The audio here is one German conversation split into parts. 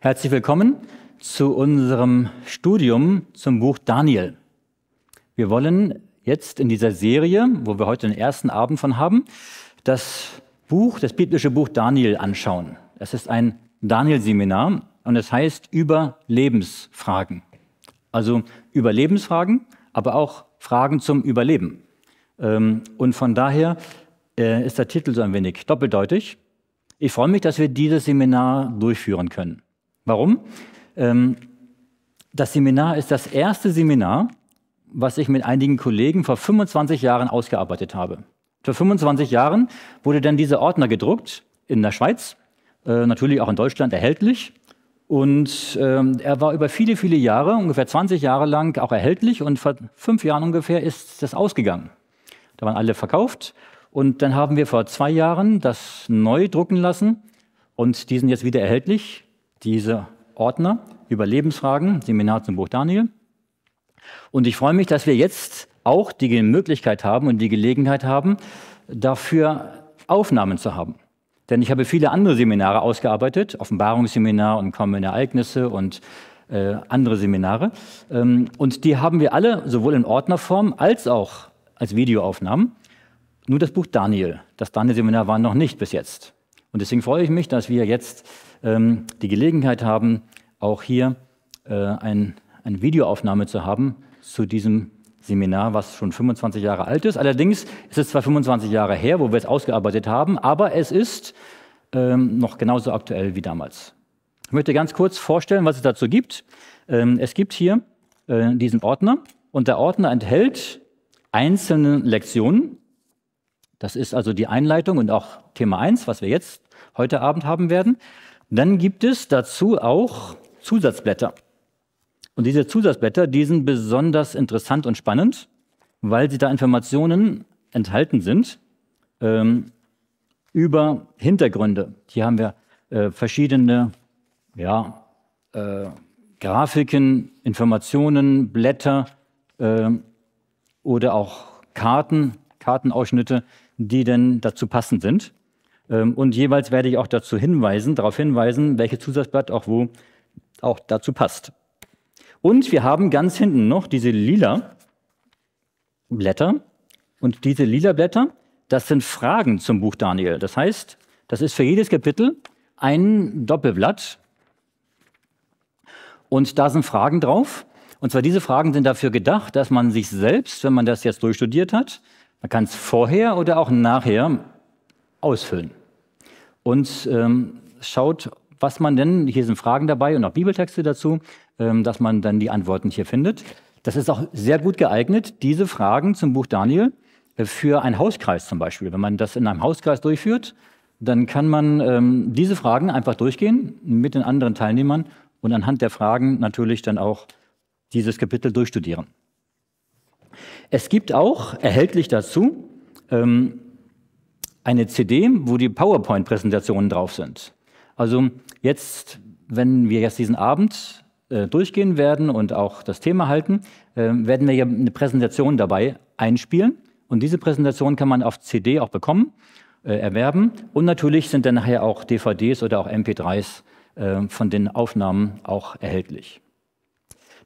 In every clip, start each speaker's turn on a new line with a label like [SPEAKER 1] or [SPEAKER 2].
[SPEAKER 1] Herzlich willkommen zu unserem Studium zum Buch Daniel. Wir wollen jetzt in dieser Serie, wo wir heute den ersten Abend von haben, das Buch, das biblische Buch Daniel anschauen. Es ist ein Daniel-Seminar und es heißt Überlebensfragen. Also Überlebensfragen, aber auch Fragen zum Überleben. Ähm, und von daher äh, ist der Titel so ein wenig doppeldeutig. Ich freue mich, dass wir dieses Seminar durchführen können. Warum? Ähm, das Seminar ist das erste Seminar, was ich mit einigen Kollegen vor 25 Jahren ausgearbeitet habe. Vor 25 Jahren wurde dann dieser Ordner gedruckt in der Schweiz, äh, natürlich auch in Deutschland erhältlich. Und ähm, er war über viele, viele Jahre, ungefähr 20 Jahre lang, auch erhältlich. Und vor fünf Jahren ungefähr ist das ausgegangen. Da waren alle verkauft. Und dann haben wir vor zwei Jahren das neu drucken lassen. Und die sind jetzt wieder erhältlich diese Ordner über Lebensfragen, Seminar zum Buch Daniel. Und ich freue mich, dass wir jetzt auch die Möglichkeit haben und die Gelegenheit haben, dafür Aufnahmen zu haben. Denn ich habe viele andere Seminare ausgearbeitet, Offenbarungsseminar und kommende Ereignisse und äh, andere Seminare. Ähm, und die haben wir alle sowohl in Ordnerform als auch als Videoaufnahmen. Nur das Buch Daniel, das Daniel-Seminar war noch nicht bis jetzt. Und deswegen freue ich mich, dass wir jetzt ähm, die Gelegenheit haben, auch hier äh, ein, eine Videoaufnahme zu haben zu diesem Seminar, was schon 25 Jahre alt ist. Allerdings ist es zwar 25 Jahre her, wo wir es ausgearbeitet haben, aber es ist ähm, noch genauso aktuell wie damals. Ich möchte ganz kurz vorstellen, was es dazu gibt. Ähm, es gibt hier äh, diesen Ordner und der Ordner enthält einzelne Lektionen. Das ist also die Einleitung und auch Thema 1, was wir jetzt heute Abend haben werden. Dann gibt es dazu auch Zusatzblätter. Und diese Zusatzblätter, die sind besonders interessant und spannend, weil sie da Informationen enthalten sind ähm, über Hintergründe. Hier haben wir äh, verschiedene ja, äh, Grafiken, Informationen, Blätter äh, oder auch Karten, Kartenausschnitte, die denn dazu passend sind. Ähm, und jeweils werde ich auch dazu hinweisen, darauf hinweisen, welches Zusatzblatt auch wo auch dazu passt. Und wir haben ganz hinten noch diese lila Blätter. Und diese lila Blätter, das sind Fragen zum Buch Daniel. Das heißt, das ist für jedes Kapitel ein Doppelblatt. Und da sind Fragen drauf. Und zwar diese Fragen sind dafür gedacht, dass man sich selbst, wenn man das jetzt durchstudiert hat, man kann es vorher oder auch nachher ausfüllen. Und ähm, schaut, was man denn, hier sind Fragen dabei und auch Bibeltexte dazu, ähm, dass man dann die Antworten hier findet. Das ist auch sehr gut geeignet, diese Fragen zum Buch Daniel äh, für einen Hauskreis zum Beispiel. Wenn man das in einem Hauskreis durchführt, dann kann man ähm, diese Fragen einfach durchgehen mit den anderen Teilnehmern und anhand der Fragen natürlich dann auch dieses Kapitel durchstudieren. Es gibt auch erhältlich dazu ähm, eine CD, wo die PowerPoint-Präsentationen drauf sind. Also jetzt, wenn wir jetzt diesen Abend äh, durchgehen werden und auch das Thema halten, äh, werden wir ja eine Präsentation dabei einspielen. Und diese Präsentation kann man auf CD auch bekommen, äh, erwerben. Und natürlich sind dann nachher auch DVDs oder auch MP3s äh, von den Aufnahmen auch erhältlich.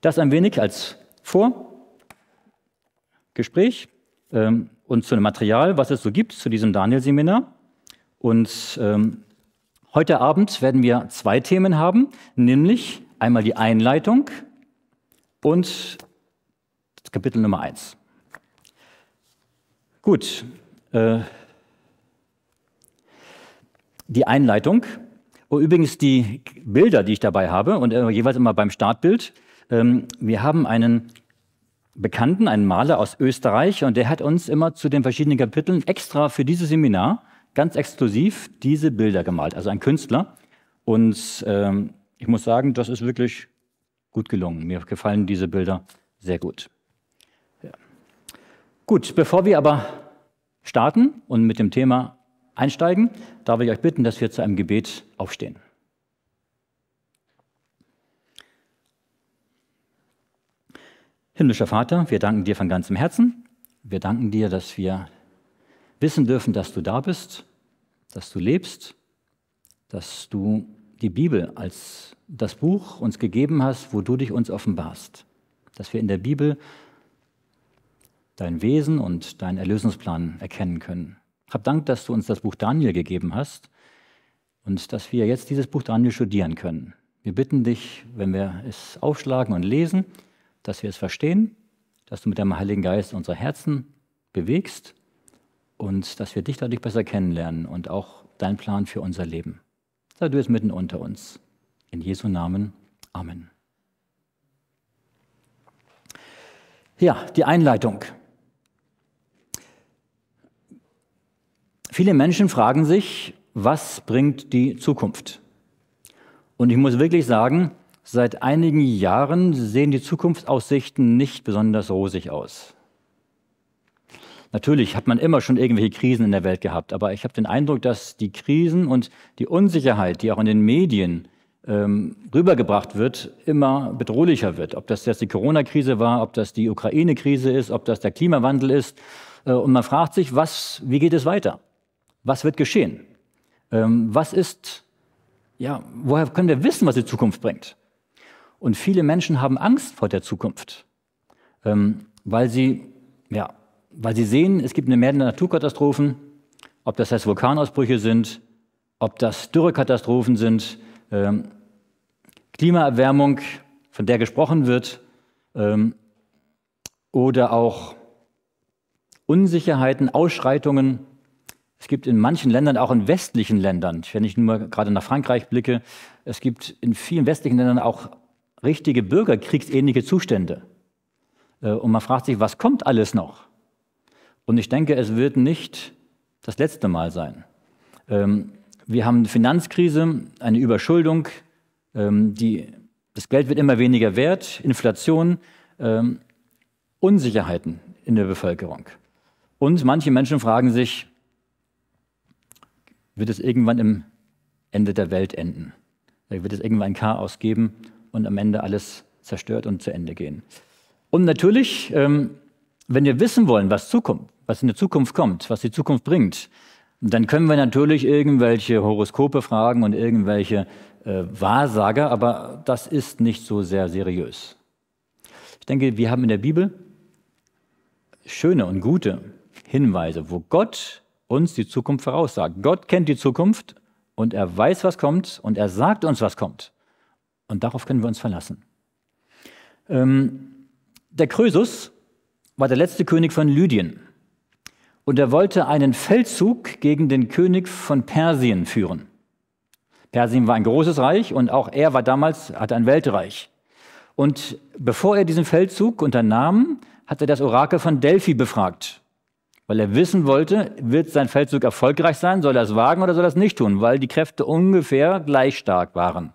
[SPEAKER 1] Das ein wenig als Vorgespräch. Ähm, und zu dem Material, was es so gibt, zu diesem Daniel-Seminar. Und ähm, heute Abend werden wir zwei Themen haben, nämlich einmal die Einleitung und das Kapitel Nummer 1. Gut, äh, die Einleitung. Oh, übrigens die Bilder, die ich dabei habe und äh, jeweils immer beim Startbild. Ähm, wir haben einen Bekannten, einen Maler aus Österreich, und der hat uns immer zu den verschiedenen Kapiteln extra für dieses Seminar ganz exklusiv diese Bilder gemalt, also ein Künstler. Und ähm, ich muss sagen, das ist wirklich gut gelungen. Mir gefallen diese Bilder sehr gut. Ja. Gut, bevor wir aber starten und mit dem Thema einsteigen, darf ich euch bitten, dass wir zu einem Gebet aufstehen. Himmlischer Vater, wir danken dir von ganzem Herzen. Wir danken dir, dass wir wissen dürfen, dass du da bist, dass du lebst, dass du die Bibel als das Buch uns gegeben hast, wo du dich uns offenbarst. Dass wir in der Bibel dein Wesen und deinen Erlösungsplan erkennen können. Hab Dank, dass du uns das Buch Daniel gegeben hast und dass wir jetzt dieses Buch Daniel studieren können. Wir bitten dich, wenn wir es aufschlagen und lesen, dass wir es verstehen, dass du mit deinem Heiligen Geist unsere Herzen bewegst und dass wir dich dadurch besser kennenlernen und auch deinen Plan für unser Leben. Sei du jetzt mitten unter uns. In Jesu Namen. Amen. Ja, die Einleitung. Viele Menschen fragen sich, was bringt die Zukunft? Und ich muss wirklich sagen, Seit einigen Jahren sehen die Zukunftsaussichten nicht besonders rosig aus. Natürlich hat man immer schon irgendwelche Krisen in der Welt gehabt, aber ich habe den Eindruck, dass die Krisen und die Unsicherheit, die auch in den Medien ähm, rübergebracht wird, immer bedrohlicher wird. Ob das jetzt die Corona-Krise war, ob das die Ukraine-Krise ist, ob das der Klimawandel ist. Äh, und man fragt sich, was, wie geht es weiter? Was wird geschehen? Ähm, was ist, ja, woher können wir wissen, was die Zukunft bringt? Und viele Menschen haben Angst vor der Zukunft, ähm, weil, sie, ja, weil sie sehen, es gibt eine Menge Naturkatastrophen, ob das heißt Vulkanausbrüche sind, ob das Dürrekatastrophen sind, ähm, Klimaerwärmung, von der gesprochen wird, ähm, oder auch Unsicherheiten, Ausschreitungen. Es gibt in manchen Ländern, auch in westlichen Ländern, wenn ich nur gerade nach Frankreich blicke, es gibt in vielen westlichen Ländern auch richtige bürgerkriegsähnliche Zustände. Äh, und man fragt sich, was kommt alles noch? Und ich denke, es wird nicht das letzte Mal sein. Ähm, wir haben eine Finanzkrise, eine Überschuldung, ähm, die, das Geld wird immer weniger wert, Inflation, ähm, Unsicherheiten in der Bevölkerung. Und manche Menschen fragen sich, wird es irgendwann im Ende der Welt enden? wird es irgendwann ein Chaos geben und am Ende alles zerstört und zu Ende gehen. Und natürlich, ähm, wenn wir wissen wollen, was, Zukunft, was in der Zukunft kommt, was die Zukunft bringt, dann können wir natürlich irgendwelche Horoskope fragen und irgendwelche äh, Wahrsager, aber das ist nicht so sehr seriös. Ich denke, wir haben in der Bibel schöne und gute Hinweise, wo Gott uns die Zukunft voraussagt. Gott kennt die Zukunft und er weiß, was kommt und er sagt uns, was kommt. Und darauf können wir uns verlassen. Ähm, der Krösus war der letzte König von Lydien. Und er wollte einen Feldzug gegen den König von Persien führen. Persien war ein großes Reich und auch er war damals, hatte ein Weltreich. Und bevor er diesen Feldzug unternahm, hat er das Orakel von Delphi befragt, weil er wissen wollte, wird sein Feldzug erfolgreich sein, soll er es wagen oder soll er es nicht tun, weil die Kräfte ungefähr gleich stark waren.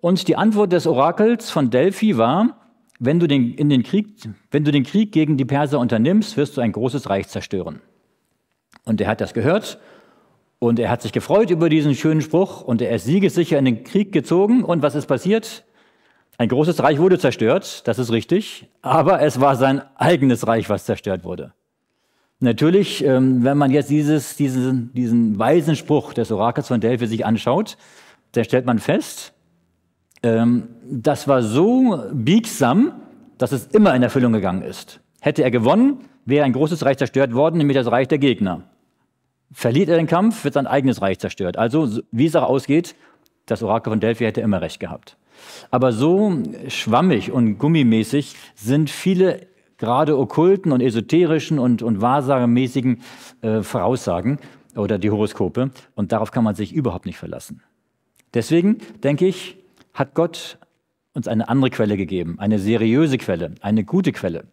[SPEAKER 1] Und die Antwort des Orakels von Delphi war, wenn du den, in den, Krieg, wenn du den Krieg gegen die Perser unternimmst, wirst du ein großes Reich zerstören. Und er hat das gehört und er hat sich gefreut über diesen schönen Spruch und er ist siegessicher in den Krieg gezogen. Und was ist passiert? Ein großes Reich wurde zerstört, das ist richtig, aber es war sein eigenes Reich, was zerstört wurde. Natürlich, ähm, wenn man jetzt dieses, diesen, diesen weisen Spruch des Orakels von Delphi sich anschaut, dann stellt man fest, ähm, das war so biegsam, dass es immer in Erfüllung gegangen ist. Hätte er gewonnen, wäre ein großes Reich zerstört worden, nämlich das Reich der Gegner. Verliert er den Kampf, wird sein eigenes Reich zerstört. Also, wie es auch ausgeht, das Orakel von Delphi hätte immer recht gehabt. Aber so schwammig und gummimäßig sind viele gerade okkulten und esoterischen und, und wahrsagemäßigen äh, Voraussagen oder die Horoskope. Und darauf kann man sich überhaupt nicht verlassen. Deswegen denke ich, hat Gott uns eine andere Quelle gegeben, eine seriöse Quelle, eine gute Quelle.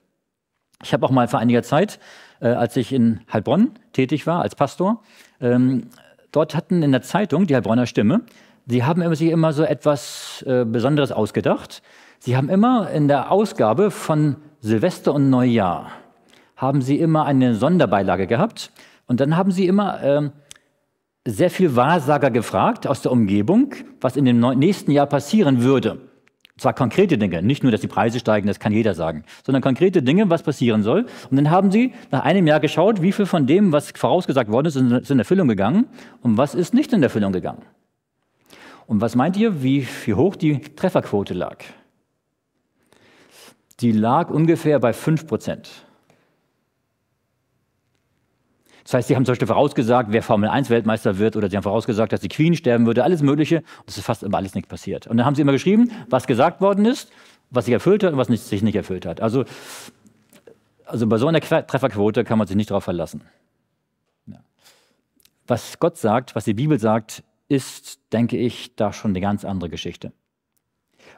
[SPEAKER 1] Ich habe auch mal vor einiger Zeit, äh, als ich in Heilbronn tätig war als Pastor, ähm, dort hatten in der Zeitung, die Heilbronner Stimme, sie haben sich immer so etwas äh, Besonderes ausgedacht. Sie haben immer in der Ausgabe von Silvester und Neujahr, haben sie immer eine Sonderbeilage gehabt. Und dann haben sie immer... Äh, sehr viel Wahrsager gefragt aus der Umgebung, was in dem nächsten Jahr passieren würde. Und zwar konkrete Dinge, nicht nur, dass die Preise steigen, das kann jeder sagen, sondern konkrete Dinge, was passieren soll. Und dann haben sie nach einem Jahr geschaut, wie viel von dem, was vorausgesagt worden ist, ist in Erfüllung gegangen und was ist nicht in Erfüllung gegangen. Und was meint ihr, wie, wie hoch die Trefferquote lag? Die lag ungefähr bei 5 Prozent. Das heißt, sie haben zum Beispiel vorausgesagt, wer Formel 1 Weltmeister wird oder sie haben vorausgesagt, dass die Queen sterben würde, alles Mögliche. Und das ist fast immer alles nicht passiert. Und dann haben sie immer geschrieben, was gesagt worden ist, was sich erfüllt hat und was nicht, sich nicht erfüllt hat. Also, also bei so einer Trefferquote kann man sich nicht darauf verlassen. Ja. Was Gott sagt, was die Bibel sagt, ist, denke ich, da schon eine ganz andere Geschichte.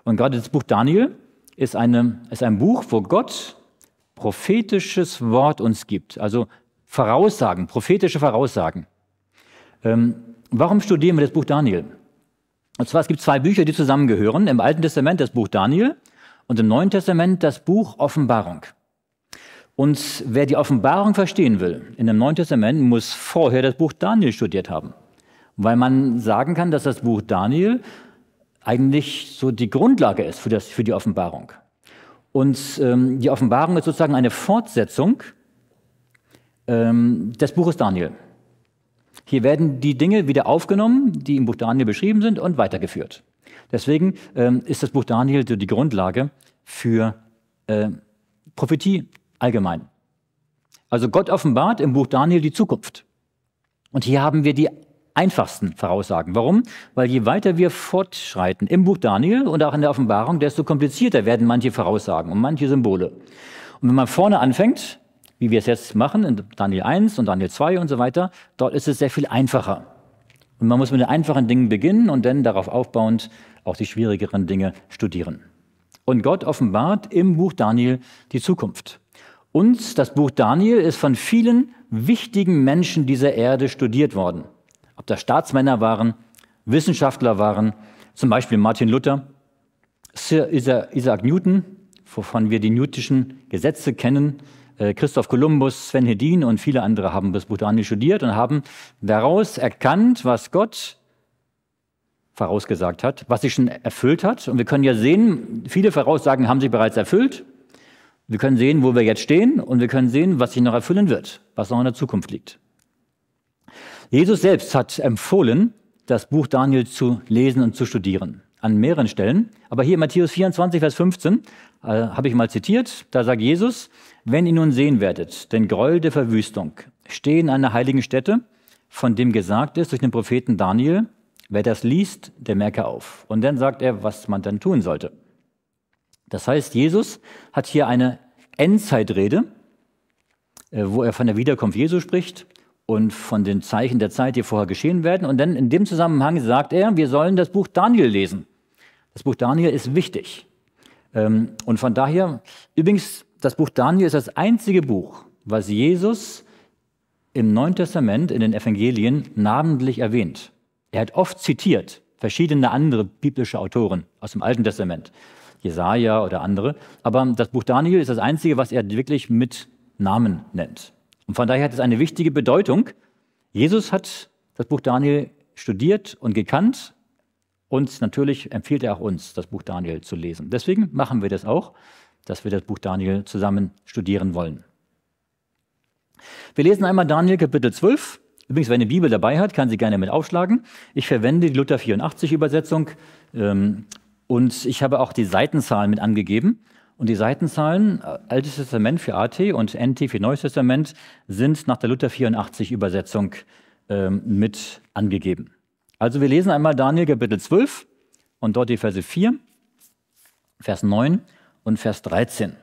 [SPEAKER 1] Und gerade das Buch Daniel ist, eine, ist ein Buch, wo Gott prophetisches Wort uns gibt. Also Voraussagen, prophetische Voraussagen. Ähm, warum studieren wir das Buch Daniel? Und zwar, es gibt zwei Bücher, die zusammengehören. Im Alten Testament das Buch Daniel und im Neuen Testament das Buch Offenbarung. Und wer die Offenbarung verstehen will, in dem Neuen Testament muss vorher das Buch Daniel studiert haben. Weil man sagen kann, dass das Buch Daniel eigentlich so die Grundlage ist für, das, für die Offenbarung. Und ähm, die Offenbarung ist sozusagen eine Fortsetzung ähm, das Buch ist Daniel. Hier werden die Dinge wieder aufgenommen, die im Buch Daniel beschrieben sind und weitergeführt. Deswegen ähm, ist das Buch Daniel die Grundlage für ähm, Prophetie allgemein. Also Gott offenbart im Buch Daniel die Zukunft. Und hier haben wir die einfachsten Voraussagen. Warum? Weil je weiter wir fortschreiten im Buch Daniel und auch in der Offenbarung, desto komplizierter werden manche Voraussagen und manche Symbole. Und wenn man vorne anfängt, wie wir es jetzt machen in Daniel 1 und Daniel 2 und so weiter, dort ist es sehr viel einfacher. Und man muss mit den einfachen Dingen beginnen und dann darauf aufbauend auch die schwierigeren Dinge studieren. Und Gott offenbart im Buch Daniel die Zukunft. Und das Buch Daniel ist von vielen wichtigen Menschen dieser Erde studiert worden. Ob das Staatsmänner waren, Wissenschaftler waren, zum Beispiel Martin Luther, Sir Isaac Newton, wovon wir die newtischen Gesetze kennen, äh, Christoph Kolumbus, Sven Hedin und viele andere haben das Botanisch studiert und haben daraus erkannt, was Gott vorausgesagt hat, was sich schon erfüllt hat. Und wir können ja sehen, viele Voraussagen haben sich bereits erfüllt. Wir können sehen, wo wir jetzt stehen und wir können sehen, was sich noch erfüllen wird, was noch in der Zukunft liegt. Jesus selbst hat empfohlen, das Buch Daniel zu lesen und zu studieren. An mehreren Stellen. Aber hier in Matthäus 24, Vers 15 äh, habe ich mal zitiert. Da sagt Jesus, wenn ihr nun sehen werdet, den Gräuel der Verwüstung, stehen in einer heiligen Stätte, von dem gesagt ist durch den Propheten Daniel, wer das liest, der merke auf. Und dann sagt er, was man dann tun sollte. Das heißt, Jesus hat hier eine Endzeitrede, äh, wo er von der Wiederkunft Jesu spricht und von den Zeichen der Zeit, die vorher geschehen werden. Und dann in dem Zusammenhang sagt er, wir sollen das Buch Daniel lesen. Das Buch Daniel ist wichtig. Ähm, und von daher, übrigens, das Buch Daniel ist das einzige Buch, was Jesus im Neuen Testament in den Evangelien namentlich erwähnt. Er hat oft zitiert verschiedene andere biblische Autoren aus dem Alten Testament, Jesaja oder andere. Aber das Buch Daniel ist das einzige, was er wirklich mit Namen nennt. Und von daher hat es eine wichtige Bedeutung. Jesus hat das Buch Daniel studiert und gekannt und natürlich empfiehlt er auch uns, das Buch Daniel zu lesen. Deswegen machen wir das auch dass wir das Buch Daniel zusammen studieren wollen. Wir lesen einmal Daniel Kapitel 12. Übrigens, wer eine Bibel dabei hat, kann sie gerne mit aufschlagen. Ich verwende die Luther 84 Übersetzung ähm, und ich habe auch die Seitenzahlen mit angegeben. Und die Seitenzahlen, äh, Altes Testament für AT und NT für Neues Testament, sind nach der Luther 84 Übersetzung ähm, mit angegeben. Also wir lesen einmal Daniel Kapitel 12 und dort die Verse 4, Vers 9 und Vers 13.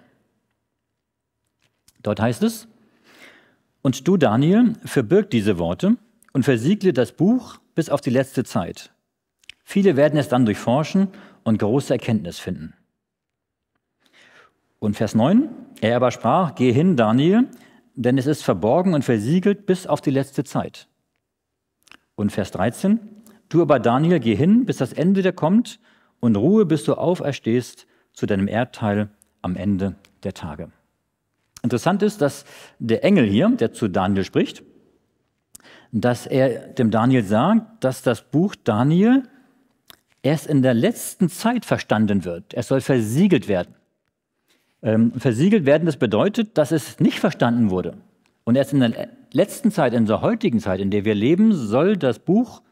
[SPEAKER 1] Dort heißt es, und du, Daniel, verbirg diese Worte und versiegle das Buch bis auf die letzte Zeit. Viele werden es dann durchforschen und große Erkenntnis finden. Und Vers 9, er aber sprach, geh hin, Daniel, denn es ist verborgen und versiegelt bis auf die letzte Zeit. Und Vers 13, du aber, Daniel, geh hin, bis das Ende der kommt und ruhe, bis du auferstehst zu deinem Erdteil am Ende der Tage. Interessant ist, dass der Engel hier, der zu Daniel spricht, dass er dem Daniel sagt, dass das Buch Daniel erst in der letzten Zeit verstanden wird. Es soll versiegelt werden. Ähm, versiegelt werden, das bedeutet, dass es nicht verstanden wurde. Und erst in der letzten Zeit, in unserer heutigen Zeit, in der wir leben, soll das Buch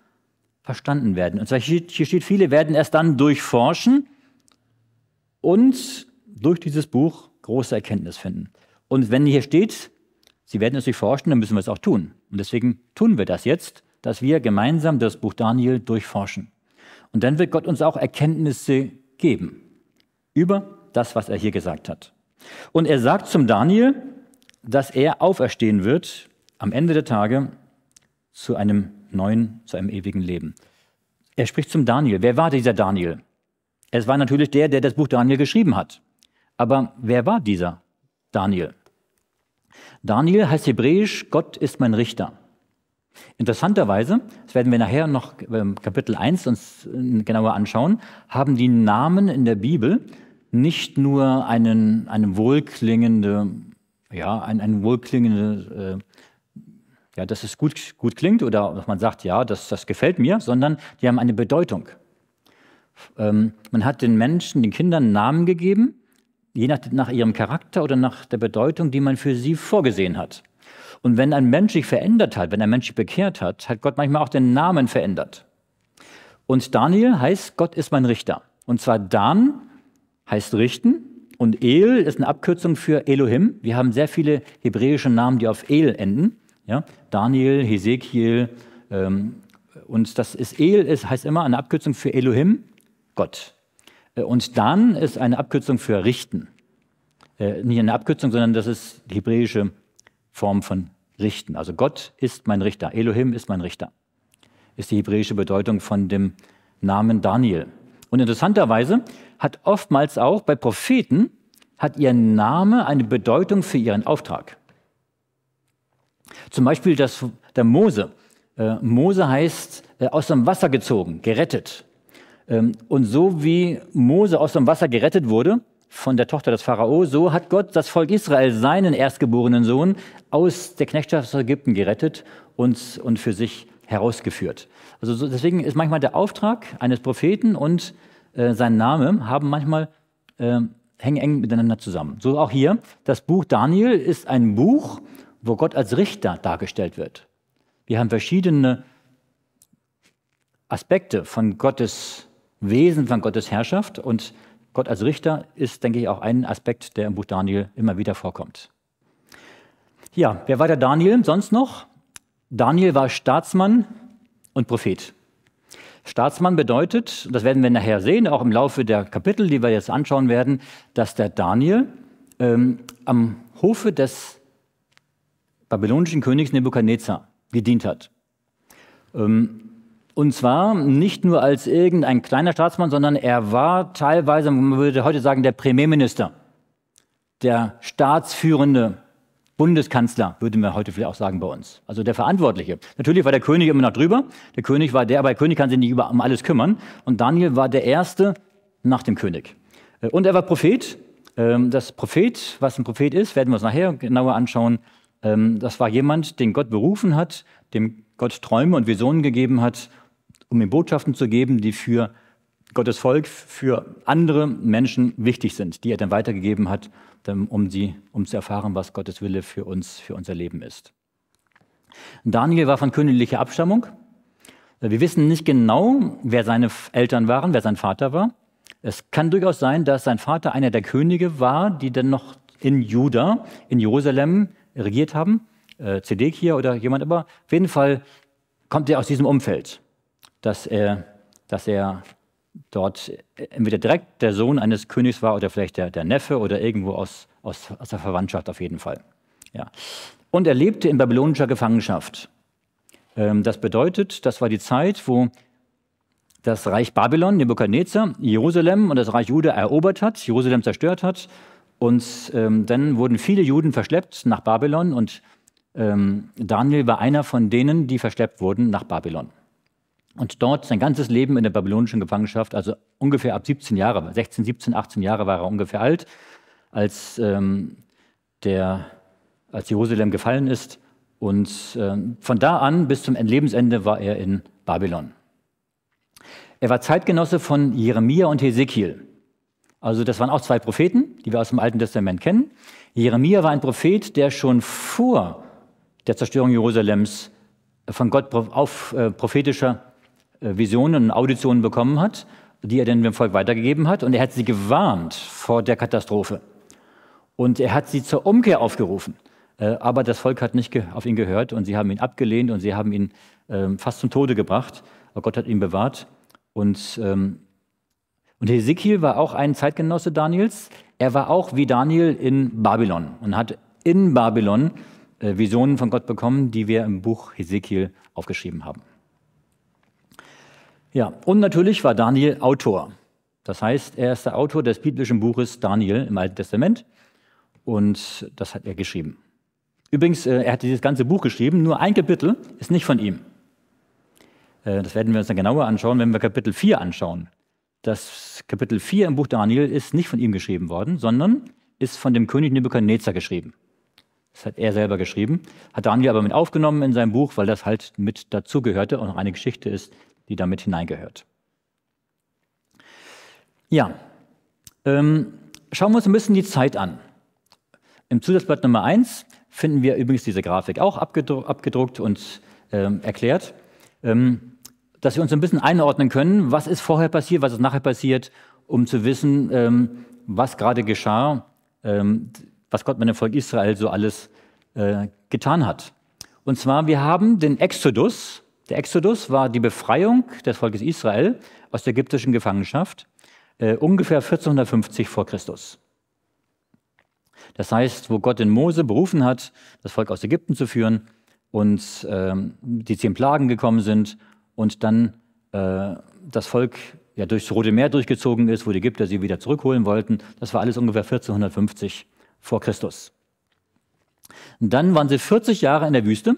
[SPEAKER 1] verstanden werden. Und zwar hier, hier steht, viele werden erst dann durchforschen, und durch dieses Buch große Erkenntnis finden. Und wenn hier steht, Sie werden es durchforschen, dann müssen wir es auch tun. Und deswegen tun wir das jetzt, dass wir gemeinsam das Buch Daniel durchforschen. Und dann wird Gott uns auch Erkenntnisse geben über das, was er hier gesagt hat. Und er sagt zum Daniel, dass er auferstehen wird am Ende der Tage zu einem neuen, zu einem ewigen Leben. Er spricht zum Daniel. Wer war dieser Daniel? Es war natürlich der, der das Buch Daniel geschrieben hat. Aber wer war dieser Daniel? Daniel heißt hebräisch, Gott ist mein Richter. Interessanterweise, das werden wir nachher noch im Kapitel 1 uns äh, genauer anschauen, haben die Namen in der Bibel nicht nur einen, einen wohlklingende, ja, ein, ein wohlklingende, äh, ja, dass es gut, gut klingt oder dass man sagt, ja, das, das gefällt mir, sondern die haben eine Bedeutung. Ähm, man hat den Menschen, den Kindern Namen gegeben, je nach, nach ihrem Charakter oder nach der Bedeutung, die man für sie vorgesehen hat. Und wenn ein Mensch sich verändert hat, wenn ein Mensch sich bekehrt hat, hat Gott manchmal auch den Namen verändert. Und Daniel heißt, Gott ist mein Richter. Und zwar Dan heißt richten und El ist eine Abkürzung für Elohim. Wir haben sehr viele hebräische Namen, die auf El enden. Ja? Daniel, Hesekiel. Ähm, und das ist El ist, heißt immer eine Abkürzung für Elohim. Gott. Äh, und dann ist eine Abkürzung für richten. Äh, nicht eine Abkürzung, sondern das ist die hebräische Form von richten. Also Gott ist mein Richter. Elohim ist mein Richter. Ist die hebräische Bedeutung von dem Namen Daniel. Und interessanterweise hat oftmals auch bei Propheten hat ihr Name eine Bedeutung für ihren Auftrag. Zum Beispiel das, der Mose. Äh, Mose heißt aus dem Wasser gezogen, gerettet. Ähm, und so wie Mose aus dem Wasser gerettet wurde, von der Tochter des Pharao, so hat Gott das Volk Israel, seinen erstgeborenen Sohn, aus der Knechtschaft aus Ägypten gerettet und, und für sich herausgeführt. Also so, deswegen ist manchmal der Auftrag eines Propheten und äh, sein Name haben manchmal äh, hängen eng miteinander zusammen. So auch hier, das Buch Daniel ist ein Buch, wo Gott als Richter dargestellt wird. Wir haben verschiedene Aspekte von Gottes Wesen von Gottes Herrschaft und Gott als Richter ist, denke ich, auch ein Aspekt, der im Buch Daniel immer wieder vorkommt. Ja, wer war der Daniel sonst noch? Daniel war Staatsmann und Prophet. Staatsmann bedeutet, das werden wir nachher sehen, auch im Laufe der Kapitel, die wir jetzt anschauen werden, dass der Daniel ähm, am Hofe des babylonischen Königs Nebukadnezar gedient hat. Ähm, und zwar nicht nur als irgendein kleiner Staatsmann, sondern er war teilweise, man würde heute sagen, der Premierminister, der staatsführende Bundeskanzler, würden wir heute vielleicht auch sagen bei uns. Also der Verantwortliche. Natürlich war der König immer noch drüber. Der König war der, aber der König kann sich nicht über, um alles kümmern. Und Daniel war der Erste nach dem König. Äh, und er war Prophet. Ähm, das Prophet, was ein Prophet ist, werden wir uns nachher genauer anschauen. Ähm, das war jemand, den Gott berufen hat, dem Gott Träume und Visionen gegeben hat um ihm Botschaften zu geben, die für Gottes Volk, für andere Menschen wichtig sind, die er dann weitergegeben hat, um, sie, um zu erfahren, was Gottes Wille für uns, für unser Leben ist. Daniel war von königlicher Abstammung. Wir wissen nicht genau, wer seine Eltern waren, wer sein Vater war. Es kann durchaus sein, dass sein Vater einer der Könige war, die dann noch in Juda, in Jerusalem regiert haben. Äh, Zedekia oder jemand, immer. auf jeden Fall kommt er aus diesem Umfeld dass er, dass er dort entweder direkt der Sohn eines Königs war oder vielleicht der, der Neffe oder irgendwo aus, aus, aus der Verwandtschaft auf jeden Fall. Ja. Und er lebte in babylonischer Gefangenschaft. Ähm, das bedeutet, das war die Zeit, wo das Reich Babylon, Nebukadnezar, Jerusalem und das Reich Jude erobert hat, Jerusalem zerstört hat. Und ähm, dann wurden viele Juden verschleppt nach Babylon und ähm, Daniel war einer von denen, die verschleppt wurden nach Babylon und dort sein ganzes Leben in der babylonischen Gefangenschaft, also ungefähr ab 17 Jahre, 16, 17, 18 Jahre war er ungefähr alt, als, ähm, der, als Jerusalem gefallen ist. Und ähm, von da an bis zum Lebensende war er in Babylon. Er war Zeitgenosse von Jeremia und Hesekiel. Also das waren auch zwei Propheten, die wir aus dem Alten Testament kennen. Jeremia war ein Prophet, der schon vor der Zerstörung Jerusalems von Gott auf äh, prophetischer äh, Visionen und Auditionen bekommen hat, die er dann dem Volk weitergegeben hat. Und er hat sie gewarnt vor der Katastrophe. Und er hat sie zur Umkehr aufgerufen. Äh, aber das Volk hat nicht auf ihn gehört und sie haben ihn abgelehnt und sie haben ihn ähm, fast zum Tode gebracht. Aber Gott hat ihn bewahrt. Und, ähm, und Hesekiel war auch ein Zeitgenosse Daniels. Er war auch wie Daniel in Babylon und hat in Babylon äh, Visionen von Gott bekommen, die wir im Buch Hesekiel aufgeschrieben haben. Ja, und natürlich war Daniel Autor. Das heißt, er ist der Autor des biblischen Buches Daniel im Alten Testament und das hat er geschrieben. Übrigens, äh, er hat dieses ganze Buch geschrieben, nur ein Kapitel ist nicht von ihm. Äh, das werden wir uns dann genauer anschauen, wenn wir Kapitel 4 anschauen. Das Kapitel 4 im Buch Daniel ist nicht von ihm geschrieben worden, sondern ist von dem König Nebukadnezar geschrieben. Das hat er selber geschrieben, hat Daniel aber mit aufgenommen in seinem Buch, weil das halt mit dazugehörte und auch eine Geschichte ist, die damit hineingehört. Ja, ähm, schauen wir uns ein bisschen die Zeit an. Im Zusatzblatt Nummer 1 finden wir übrigens diese Grafik auch abgedru abgedruckt und ähm, erklärt, ähm, dass wir uns ein bisschen einordnen können, was ist vorher passiert, was ist nachher passiert, um zu wissen, ähm, was gerade geschah, ähm, was Gott mit dem Volk Israel so alles äh, getan hat. Und zwar, wir haben den Exodus der Exodus war die Befreiung des Volkes Israel aus der ägyptischen Gefangenschaft äh, ungefähr 1450 vor Christus. Das heißt, wo Gott den Mose berufen hat, das Volk aus Ägypten zu führen und äh, die zehn Plagen gekommen sind und dann äh, das Volk ja, durchs Rote Meer durchgezogen ist, wo die Ägypter sie wieder zurückholen wollten. Das war alles ungefähr 1450 vor Christus. Und dann waren sie 40 Jahre in der Wüste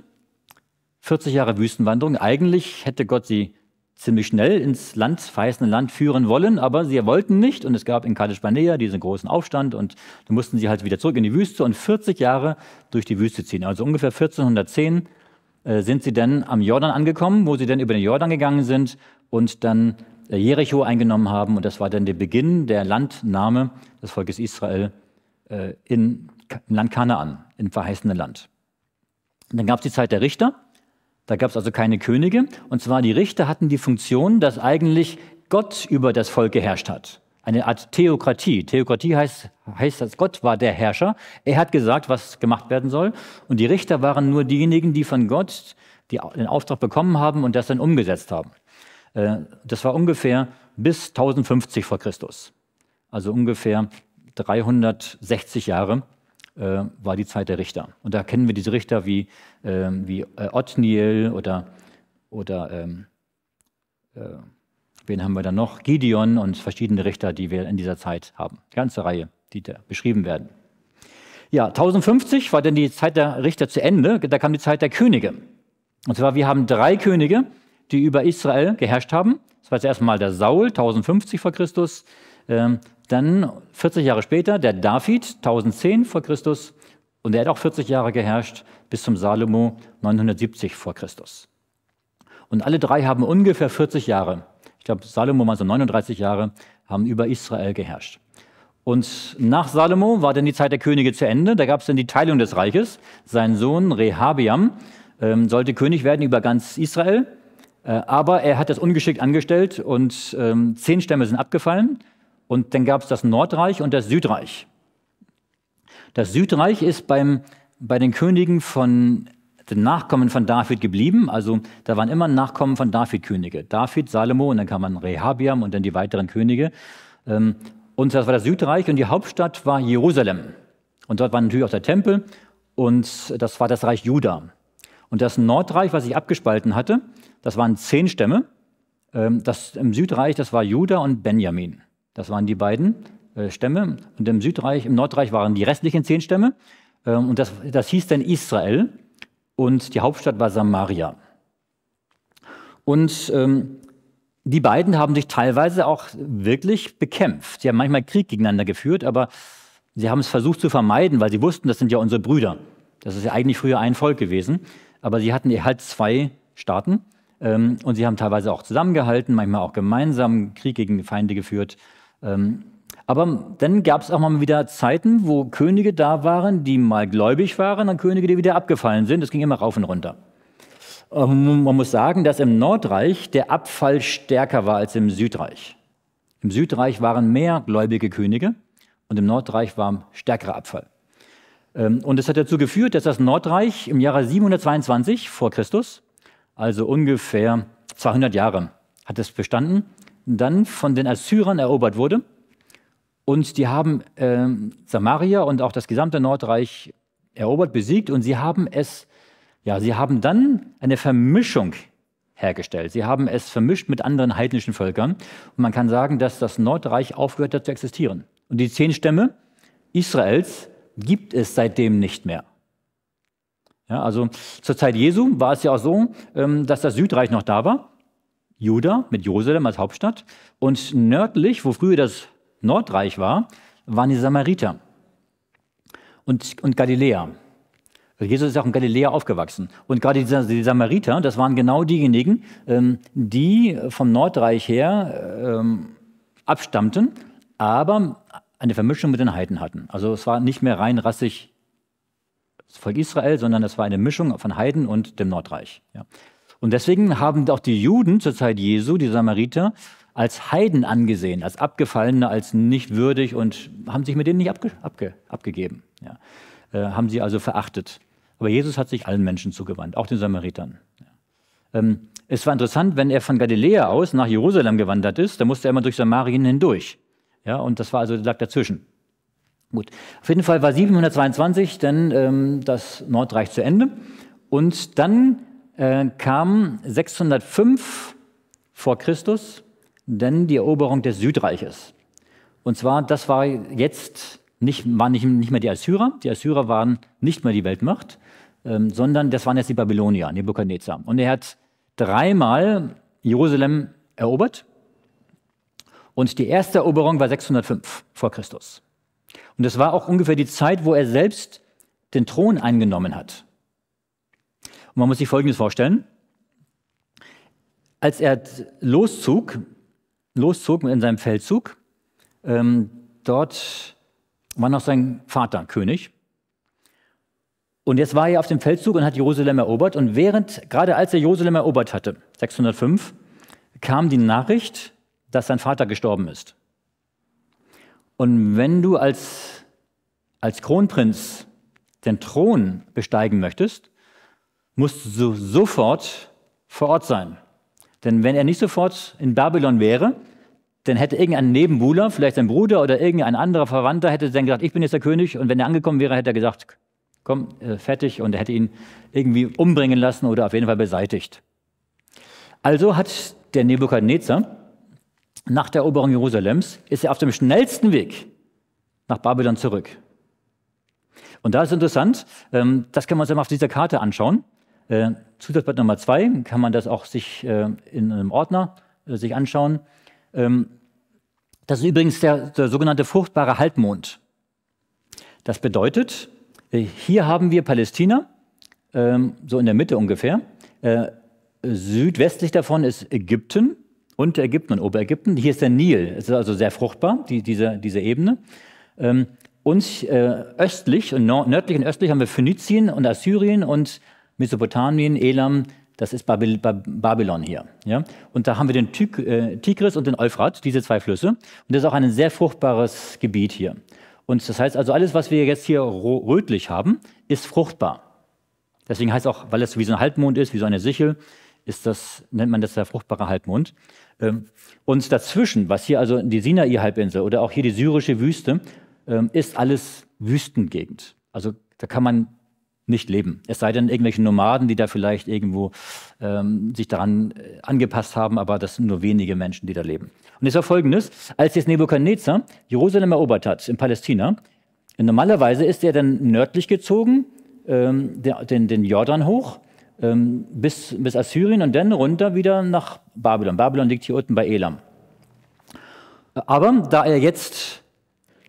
[SPEAKER 1] 40 Jahre Wüstenwanderung. Eigentlich hätte Gott sie ziemlich schnell ins Land, verheißene Land führen wollen, aber sie wollten nicht und es gab in Kadesh Barnea diesen großen Aufstand und da mussten sie halt wieder zurück in die Wüste und 40 Jahre durch die Wüste ziehen. Also ungefähr 1410 äh, sind sie dann am Jordan angekommen, wo sie dann über den Jordan gegangen sind und dann äh, Jericho eingenommen haben und das war dann der Beginn der Landnahme des Volkes Israel äh, in, im Land Kanaan, im verheißenen Land. Und dann gab es die Zeit der Richter da gab es also keine Könige. Und zwar die Richter hatten die Funktion, dass eigentlich Gott über das Volk geherrscht hat. Eine Art Theokratie. Theokratie heißt, heißt, dass Gott war der Herrscher. Er hat gesagt, was gemacht werden soll. Und die Richter waren nur diejenigen, die von Gott die, den Auftrag bekommen haben und das dann umgesetzt haben. Äh, das war ungefähr bis 1050 vor Christus. Also ungefähr 360 Jahre äh, war die Zeit der Richter. Und da kennen wir diese Richter wie, ähm, äh, wie Othniel oder, oder ähm, äh, wen haben wir dann noch? Gideon und verschiedene Richter, die wir in dieser Zeit haben. Die ganze Reihe, die da beschrieben werden. Ja, 1050 war dann die Zeit der Richter zu Ende, da kam die Zeit der Könige. Und zwar, wir haben drei Könige, die über Israel geherrscht haben. Das war zuerst mal der Saul, 1050 vor Christus, ähm, dann 40 Jahre später der David, 1010 vor Christus, und er hat auch 40 Jahre geherrscht bis zum Salomo 970 vor Christus. Und alle drei haben ungefähr 40 Jahre, ich glaube Salomo mal so 39 Jahre, haben über Israel geherrscht. Und nach Salomo war dann die Zeit der Könige zu Ende. Da gab es dann die Teilung des Reiches. Sein Sohn Rehabiam ähm, sollte König werden über ganz Israel. Äh, aber er hat das ungeschickt angestellt und ähm, zehn Stämme sind abgefallen. Und dann gab es das Nordreich und das Südreich. Das Südreich ist beim, bei den Königen von den Nachkommen von David geblieben. Also da waren immer Nachkommen von David-Könige. David, Salomo und dann kam man Rehabiam und dann die weiteren Könige. Ähm, und das war das Südreich und die Hauptstadt war Jerusalem. Und dort war natürlich auch der Tempel und das war das Reich Juda. Und das Nordreich, was ich abgespalten hatte, das waren zehn Stämme. Ähm, das im Südreich, das war Juda und Benjamin. Das waren die beiden äh, Stämme. Und im Südreich, im Nordreich waren die restlichen zehn Stämme. Ähm, und das, das hieß dann Israel. Und die Hauptstadt war Samaria. Und ähm, die beiden haben sich teilweise auch wirklich bekämpft. Sie haben manchmal Krieg gegeneinander geführt, aber sie haben es versucht zu vermeiden, weil sie wussten, das sind ja unsere Brüder. Das ist ja eigentlich früher ein Volk gewesen. Aber sie hatten halt zwei Staaten. Ähm, und sie haben teilweise auch zusammengehalten, manchmal auch gemeinsam Krieg gegen Feinde geführt. Ähm, aber dann gab es auch mal wieder Zeiten, wo Könige da waren, die mal gläubig waren und Könige, die wieder abgefallen sind. Das ging immer rauf und runter. Ähm, man muss sagen, dass im Nordreich der Abfall stärker war als im Südreich. Im Südreich waren mehr gläubige Könige und im Nordreich war stärkerer Abfall. Ähm, und das hat dazu geführt, dass das Nordreich im Jahre 722 vor Christus, also ungefähr 200 Jahre, hat es bestanden dann von den Assyrern erobert wurde. Und die haben äh, Samaria und auch das gesamte Nordreich erobert, besiegt. Und sie haben es, ja, sie haben dann eine Vermischung hergestellt. Sie haben es vermischt mit anderen heidnischen Völkern. Und man kann sagen, dass das Nordreich aufgehört hat zu existieren. Und die zehn Stämme Israels gibt es seitdem nicht mehr. Ja, also zur Zeit Jesu war es ja auch so, ähm, dass das Südreich noch da war. Juda mit Jerusalem als Hauptstadt. Und nördlich, wo früher das Nordreich war, waren die Samariter und, und Galiläa. Also Jesus ist auch in Galiläa aufgewachsen. Und gerade die, Samariter, das waren genau diejenigen, ähm, die vom Nordreich her ähm, abstammten, aber eine Vermischung mit den Heiden hatten. Also es war nicht mehr rein rassig das Volk Israel, sondern es war eine Mischung von Heiden und dem Nordreich. Und deswegen haben auch die Juden zur Zeit Jesu, die Samariter, als Heiden angesehen, als Abgefallene, als nicht würdig und haben sich mit denen nicht abge abge abgegeben. Ja. Äh, haben sie also verachtet. Aber Jesus hat sich allen Menschen zugewandt, auch den Samaritern. Ja. Ähm, es war interessant, wenn er von Galiläa aus nach Jerusalem gewandert ist, dann musste er immer durch Samarien hindurch. Ja, und das war also, lag dazwischen. Gut. Auf jeden Fall war 722 dann ähm, das Nordreich zu Ende. Und dann äh, kam 605 vor Christus denn die Eroberung des Südreiches. Und zwar, das war jetzt nicht, waren nicht, nicht mehr die Assyrer, die Assyrer waren nicht mehr die Weltmacht, ähm, sondern das waren jetzt die Babylonier, Nebukadnezar. Und er hat dreimal Jerusalem erobert. Und die erste Eroberung war 605 vor Christus. Und das war auch ungefähr die Zeit, wo er selbst den Thron eingenommen hat. Und man muss sich Folgendes vorstellen. Als er loszog, loszog in seinem Feldzug, ähm, dort war noch sein Vater König. Und jetzt war er auf dem Feldzug und hat Jerusalem erobert. Und während, gerade als er Jerusalem erobert hatte, 605, kam die Nachricht, dass sein Vater gestorben ist. Und wenn du als, als Kronprinz den Thron besteigen möchtest, musste so sofort vor Ort sein. Denn wenn er nicht sofort in Babylon wäre, dann hätte irgendein Nebenbuhler, vielleicht sein Bruder oder irgendein anderer Verwandter, hätte dann gesagt, ich bin jetzt der König. Und wenn er angekommen wäre, hätte er gesagt, komm, äh, fertig. Und er hätte ihn irgendwie umbringen lassen oder auf jeden Fall beseitigt. Also hat der Nebukadnezar nach der Eroberung Jerusalems, ist er auf dem schnellsten Weg nach Babylon zurück. Und da ist interessant, ähm, das kann man uns mal auf dieser Karte anschauen. Äh, Zusatzblatt Nummer zwei kann man das auch sich äh, in einem Ordner äh, sich anschauen. Ähm, das ist übrigens der, der, sogenannte fruchtbare Halbmond. Das bedeutet, äh, hier haben wir Palästina, ähm, so in der Mitte ungefähr. Äh, südwestlich davon ist Ägypten, Unterägypten und Oberägypten. Hier ist der Nil, es ist also sehr fruchtbar, die, diese, diese Ebene. Ähm, und äh, östlich und nördlich und östlich haben wir Phönizien und Assyrien und Mesopotamien, Elam, das ist Babyl Babylon hier. Ja? Und da haben wir den äh, Tigris und den Euphrat, diese zwei Flüsse. Und das ist auch ein sehr fruchtbares Gebiet hier. Und das heißt also, alles, was wir jetzt hier rötlich haben, ist fruchtbar. Deswegen heißt auch, weil es wie so ein Halbmond ist, wie so eine Sichel, ist das, nennt man das der fruchtbare Halbmond. Ähm, und dazwischen, was hier also die Sinai-Halbinsel oder auch hier die syrische Wüste, ähm, ist alles Wüstengegend. Also da kann man nicht leben. Es sei denn, irgendwelche Nomaden, die da vielleicht irgendwo ähm, sich daran äh, angepasst haben, aber das sind nur wenige Menschen, die da leben. Und es war folgendes, als jetzt Nebukadnezar Jerusalem erobert hat, in Palästina, normalerweise ist er dann nördlich gezogen, ähm, den, den Jordan hoch, ähm, bis, bis Assyrien und dann runter wieder nach Babylon. Babylon liegt hier unten bei Elam. Aber da er jetzt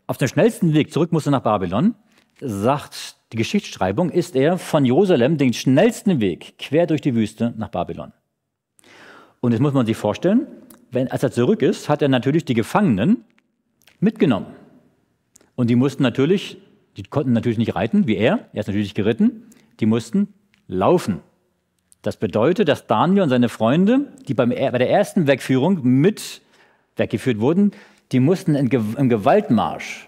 [SPEAKER 1] auf dem schnellsten Weg zurück musste nach Babylon, sagt die Geschichtsschreibung, ist er von Jerusalem den schnellsten Weg quer durch die Wüste nach Babylon. Und jetzt muss man sich vorstellen, wenn, als er zurück ist, hat er natürlich die Gefangenen mitgenommen. Und die mussten natürlich, die konnten natürlich nicht reiten, wie er, er ist natürlich geritten, die mussten laufen. Das bedeutet, dass Daniel und seine Freunde, die beim, bei der ersten Wegführung mit weggeführt wurden, die mussten im Gewaltmarsch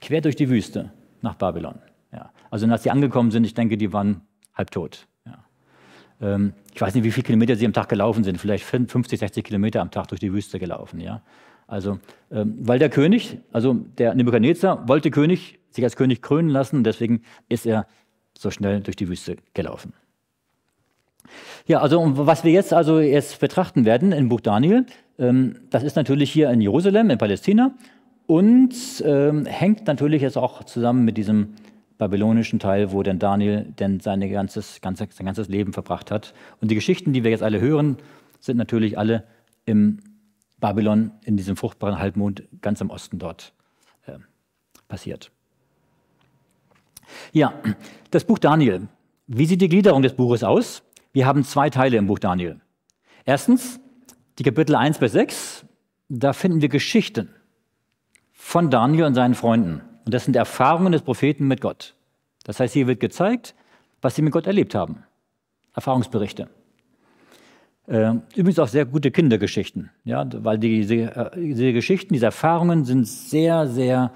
[SPEAKER 1] quer durch die Wüste nach Babylon. Also als sie angekommen sind, ich denke, die waren halbtot. Ja. Ähm, ich weiß nicht, wie viele Kilometer sie am Tag gelaufen sind, vielleicht 50, 60 Kilometer am Tag durch die Wüste gelaufen. Ja. Also, ähm, weil der König, also der Nebukadnezar, wollte König, sich als König krönen lassen, deswegen ist er so schnell durch die Wüste gelaufen. Ja, also was wir jetzt also jetzt betrachten werden im Buch Daniel, ähm, das ist natürlich hier in Jerusalem, in Palästina und ähm, hängt natürlich jetzt auch zusammen mit diesem babylonischen Teil, wo denn Daniel denn seine ganzes, ganze, sein ganzes Leben verbracht hat. Und die Geschichten, die wir jetzt alle hören, sind natürlich alle im Babylon, in diesem fruchtbaren Halbmond ganz im Osten dort äh, passiert. Ja, das Buch Daniel. Wie sieht die Gliederung des Buches aus? Wir haben zwei Teile im Buch Daniel. Erstens die Kapitel 1 bis 6. Da finden wir Geschichten von Daniel und seinen Freunden. Und das sind Erfahrungen des Propheten mit Gott. Das heißt, hier wird gezeigt, was sie mit Gott erlebt haben. Erfahrungsberichte. Ähm, übrigens auch sehr gute Kindergeschichten, ja, weil diese, äh, diese Geschichten, diese Erfahrungen sind sehr, sehr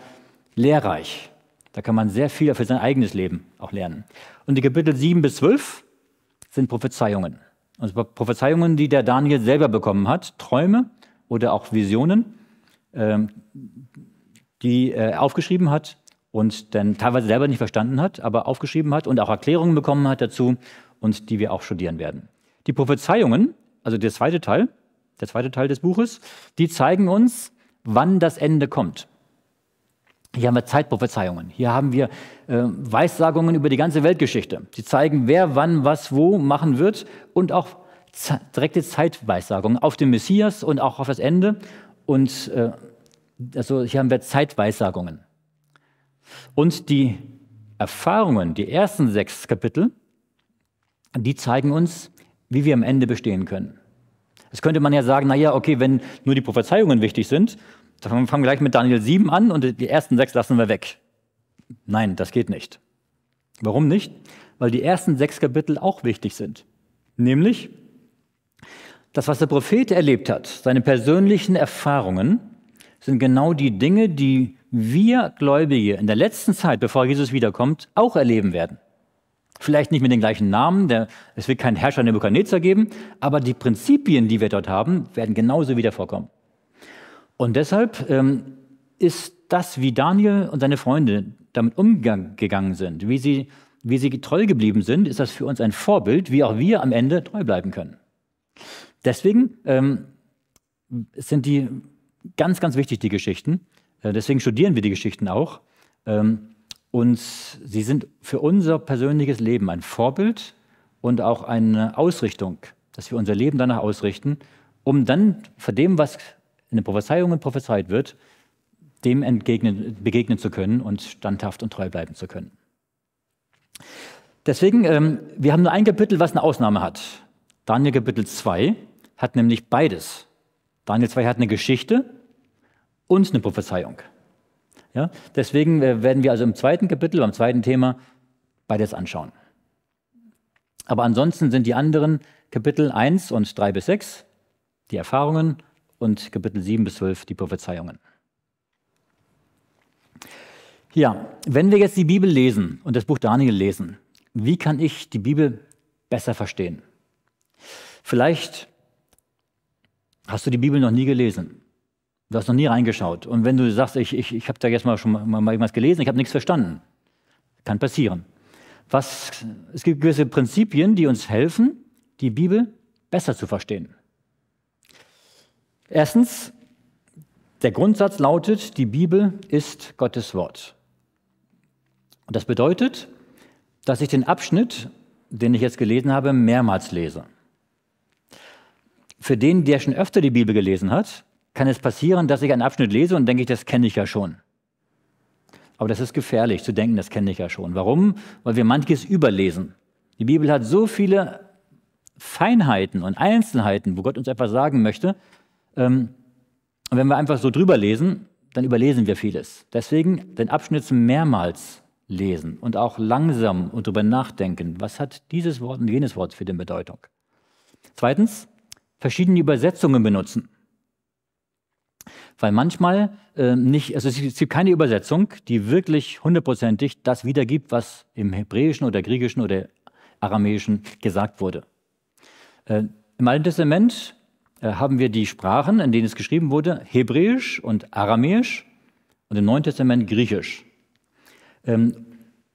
[SPEAKER 1] lehrreich. Da kann man sehr viel für sein eigenes Leben auch lernen. Und die Kapitel 7 bis 12 sind Prophezeiungen. also Prophezeiungen, die der Daniel selber bekommen hat, Träume oder auch Visionen. Ähm, die äh, aufgeschrieben hat und dann teilweise selber nicht verstanden hat, aber aufgeschrieben hat und auch Erklärungen bekommen hat dazu und die wir auch studieren werden. Die Prophezeiungen, also der zweite Teil, der zweite Teil des Buches, die zeigen uns, wann das Ende kommt. Hier haben wir Zeitprophezeiungen. Hier haben wir äh, Weissagungen über die ganze Weltgeschichte. Die zeigen, wer wann was wo machen wird und auch direkte Zeitweissagungen auf den Messias und auch auf das Ende und äh, also hier haben wir Zeitweissagungen. Und die Erfahrungen, die ersten sechs Kapitel, die zeigen uns, wie wir am Ende bestehen können. Das könnte man ja sagen, naja, okay, wenn nur die Prophezeiungen wichtig sind, dann fangen wir gleich mit Daniel 7 an und die ersten sechs lassen wir weg. Nein, das geht nicht. Warum nicht? Weil die ersten sechs Kapitel auch wichtig sind. Nämlich das, was der Prophet erlebt hat, seine persönlichen Erfahrungen, sind genau die Dinge, die wir Gläubige in der letzten Zeit, bevor Jesus wiederkommt, auch erleben werden. Vielleicht nicht mit den gleichen Namen, der, es wird keinen Herrscher Nebuchadnezzar geben, aber die Prinzipien, die wir dort haben, werden genauso wieder vorkommen. Und deshalb ähm, ist das, wie Daniel und seine Freunde damit umgegangen sind, wie sie, wie sie treu geblieben sind, ist das für uns ein Vorbild, wie auch wir am Ende treu bleiben können. Deswegen ähm, sind die ganz, ganz wichtig, die Geschichten. Äh, deswegen studieren wir die Geschichten auch. Ähm, und sie sind für unser persönliches Leben ein Vorbild und auch eine Ausrichtung, dass wir unser Leben danach ausrichten, um dann vor dem, was in den Prophezeiungen prophezeit wird, dem entgegnen, begegnen zu können und standhaft und treu bleiben zu können. Deswegen, ähm, wir haben nur ein Kapitel, was eine Ausnahme hat. Daniel Kapitel 2 hat nämlich beides. Daniel 2 hat eine Geschichte und eine Prophezeiung. Ja? Deswegen äh, werden wir also im zweiten Kapitel, beim zweiten Thema, beides anschauen. Aber ansonsten sind die anderen Kapitel 1 und 3 bis 6 die Erfahrungen und Kapitel 7 bis 12 die Prophezeiungen. Ja, wenn wir jetzt die Bibel lesen und das Buch Daniel lesen, wie kann ich die Bibel besser verstehen? Vielleicht hast du die Bibel noch nie gelesen. Du hast noch nie reingeschaut. Und wenn du sagst, ich, ich, ich habe da jetzt mal schon mal, mal irgendwas gelesen, ich habe nichts verstanden, kann passieren. Was, es gibt gewisse Prinzipien, die uns helfen, die Bibel besser zu verstehen. Erstens, der Grundsatz lautet, die Bibel ist Gottes Wort. Und das bedeutet, dass ich den Abschnitt, den ich jetzt gelesen habe, mehrmals lese für den, der schon öfter die Bibel gelesen hat, kann es passieren, dass ich einen Abschnitt lese und denke das kenne ich ja schon. Aber das ist gefährlich zu denken, das kenne ich ja schon. Warum? Weil wir manches überlesen. Die Bibel hat so viele Feinheiten und Einzelheiten, wo Gott uns etwas sagen möchte. Ähm, und wenn wir einfach so drüber lesen, dann überlesen wir vieles. Deswegen den Abschnitt mehrmals lesen und auch langsam und darüber nachdenken, was hat dieses Wort und jenes Wort für eine Bedeutung. Zweitens, verschiedene Übersetzungen benutzen. Weil manchmal äh, nicht, also es gibt keine Übersetzung, die wirklich hundertprozentig das wiedergibt, was im Hebräischen oder Griechischen oder Aramäischen gesagt wurde. Äh, Im Alten Testament äh, haben wir die Sprachen, in denen es geschrieben wurde, Hebräisch und Aramäisch und im Neuen Testament Griechisch. Ähm,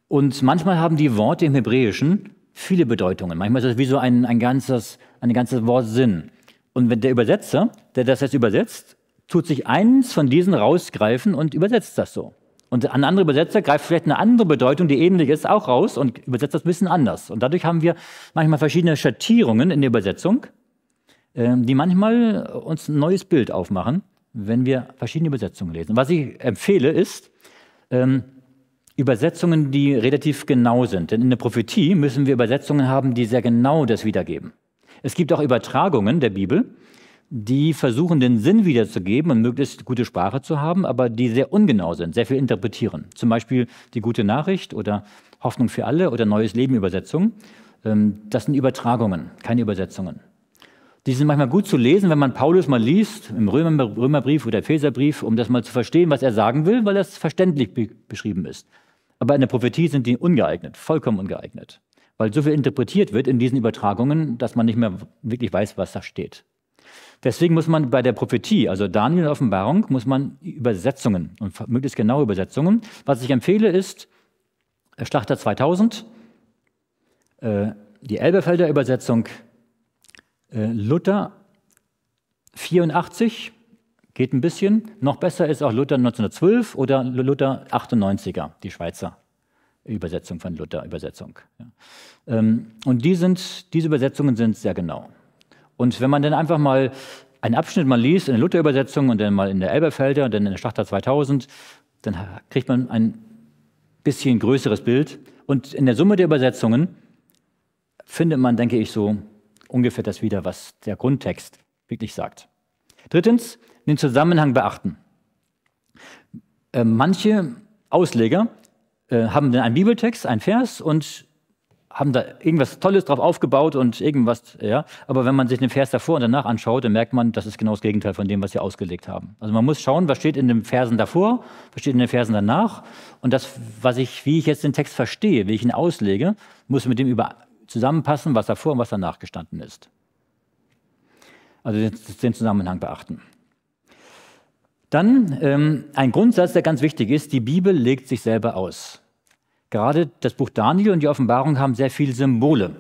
[SPEAKER 1] und manchmal haben die Worte im Hebräischen viele Bedeutungen. Manchmal ist das wie so ein, ein ganzes an den ganzen Wort Sinn. Und wenn der Übersetzer, der das jetzt übersetzt, tut sich eins von diesen rausgreifen und übersetzt das so. Und ein anderer Übersetzer greift vielleicht eine andere Bedeutung, die ähnlich ist, auch raus und übersetzt das ein bisschen anders. Und dadurch haben wir manchmal verschiedene Schattierungen in der Übersetzung, ähm, die manchmal uns ein neues Bild aufmachen, wenn wir verschiedene Übersetzungen lesen. Was ich empfehle, ist ähm, Übersetzungen, die relativ genau sind. Denn in der Prophetie müssen wir Übersetzungen haben, die sehr genau das wiedergeben. Es gibt auch Übertragungen der Bibel, die versuchen, den Sinn wiederzugeben und möglichst gute Sprache zu haben, aber die sehr ungenau sind, sehr viel interpretieren. Zum Beispiel die gute Nachricht oder Hoffnung für alle oder Neues Leben Übersetzung. Ähm, das sind Übertragungen, keine Übersetzungen. Die sind manchmal gut zu lesen, wenn man Paulus mal liest, im Römer, Römerbrief oder Epheserbrief, um das mal zu verstehen, was er sagen will, weil das verständlich beschrieben ist. Aber in der Prophetie sind die ungeeignet, vollkommen ungeeignet weil so viel interpretiert wird in diesen Übertragungen, dass man nicht mehr wirklich weiß, was da steht. Deswegen muss man bei der Prophetie, also Daniel Offenbarung, muss man Übersetzungen und möglichst genaue Übersetzungen. Was ich empfehle ist äh, Schlachter 2000, äh, die Elberfelder Übersetzung, äh, Luther 84 geht ein bisschen. Noch besser ist auch Luther 1912 oder Luther 98er, die Schweizer Übersetzung von Luther, Übersetzung. Ähm, und die sind, diese Übersetzungen sind sehr genau. Und wenn man dann einfach mal einen Abschnitt mal liest in der Luther-Übersetzung und dann mal in der Elberfelder und dann in der Schlachter 2000, dann kriegt man ein bisschen größeres Bild. Und in der Summe der Übersetzungen findet man, denke ich, so ungefähr das wieder, was der Grundtext wirklich sagt. Drittens, den Zusammenhang beachten. Äh, manche Ausleger äh, haben dann einen Bibeltext, einen Vers und haben da irgendwas Tolles drauf aufgebaut und irgendwas, ja. Aber wenn man sich den Vers davor und danach anschaut, dann merkt man, das ist genau das Gegenteil von dem, was sie ausgelegt haben. Also man muss schauen, was steht in den Versen davor, was steht in den Versen danach. Und das, was ich, wie ich jetzt den Text verstehe, wie ich ihn auslege, muss mit dem über zusammenpassen, was davor und was danach gestanden ist. Also den Zusammenhang beachten. Dann ähm, ein Grundsatz, der ganz wichtig ist, die Bibel legt sich selber aus. Gerade das Buch Daniel und die Offenbarung haben sehr viele Symbole.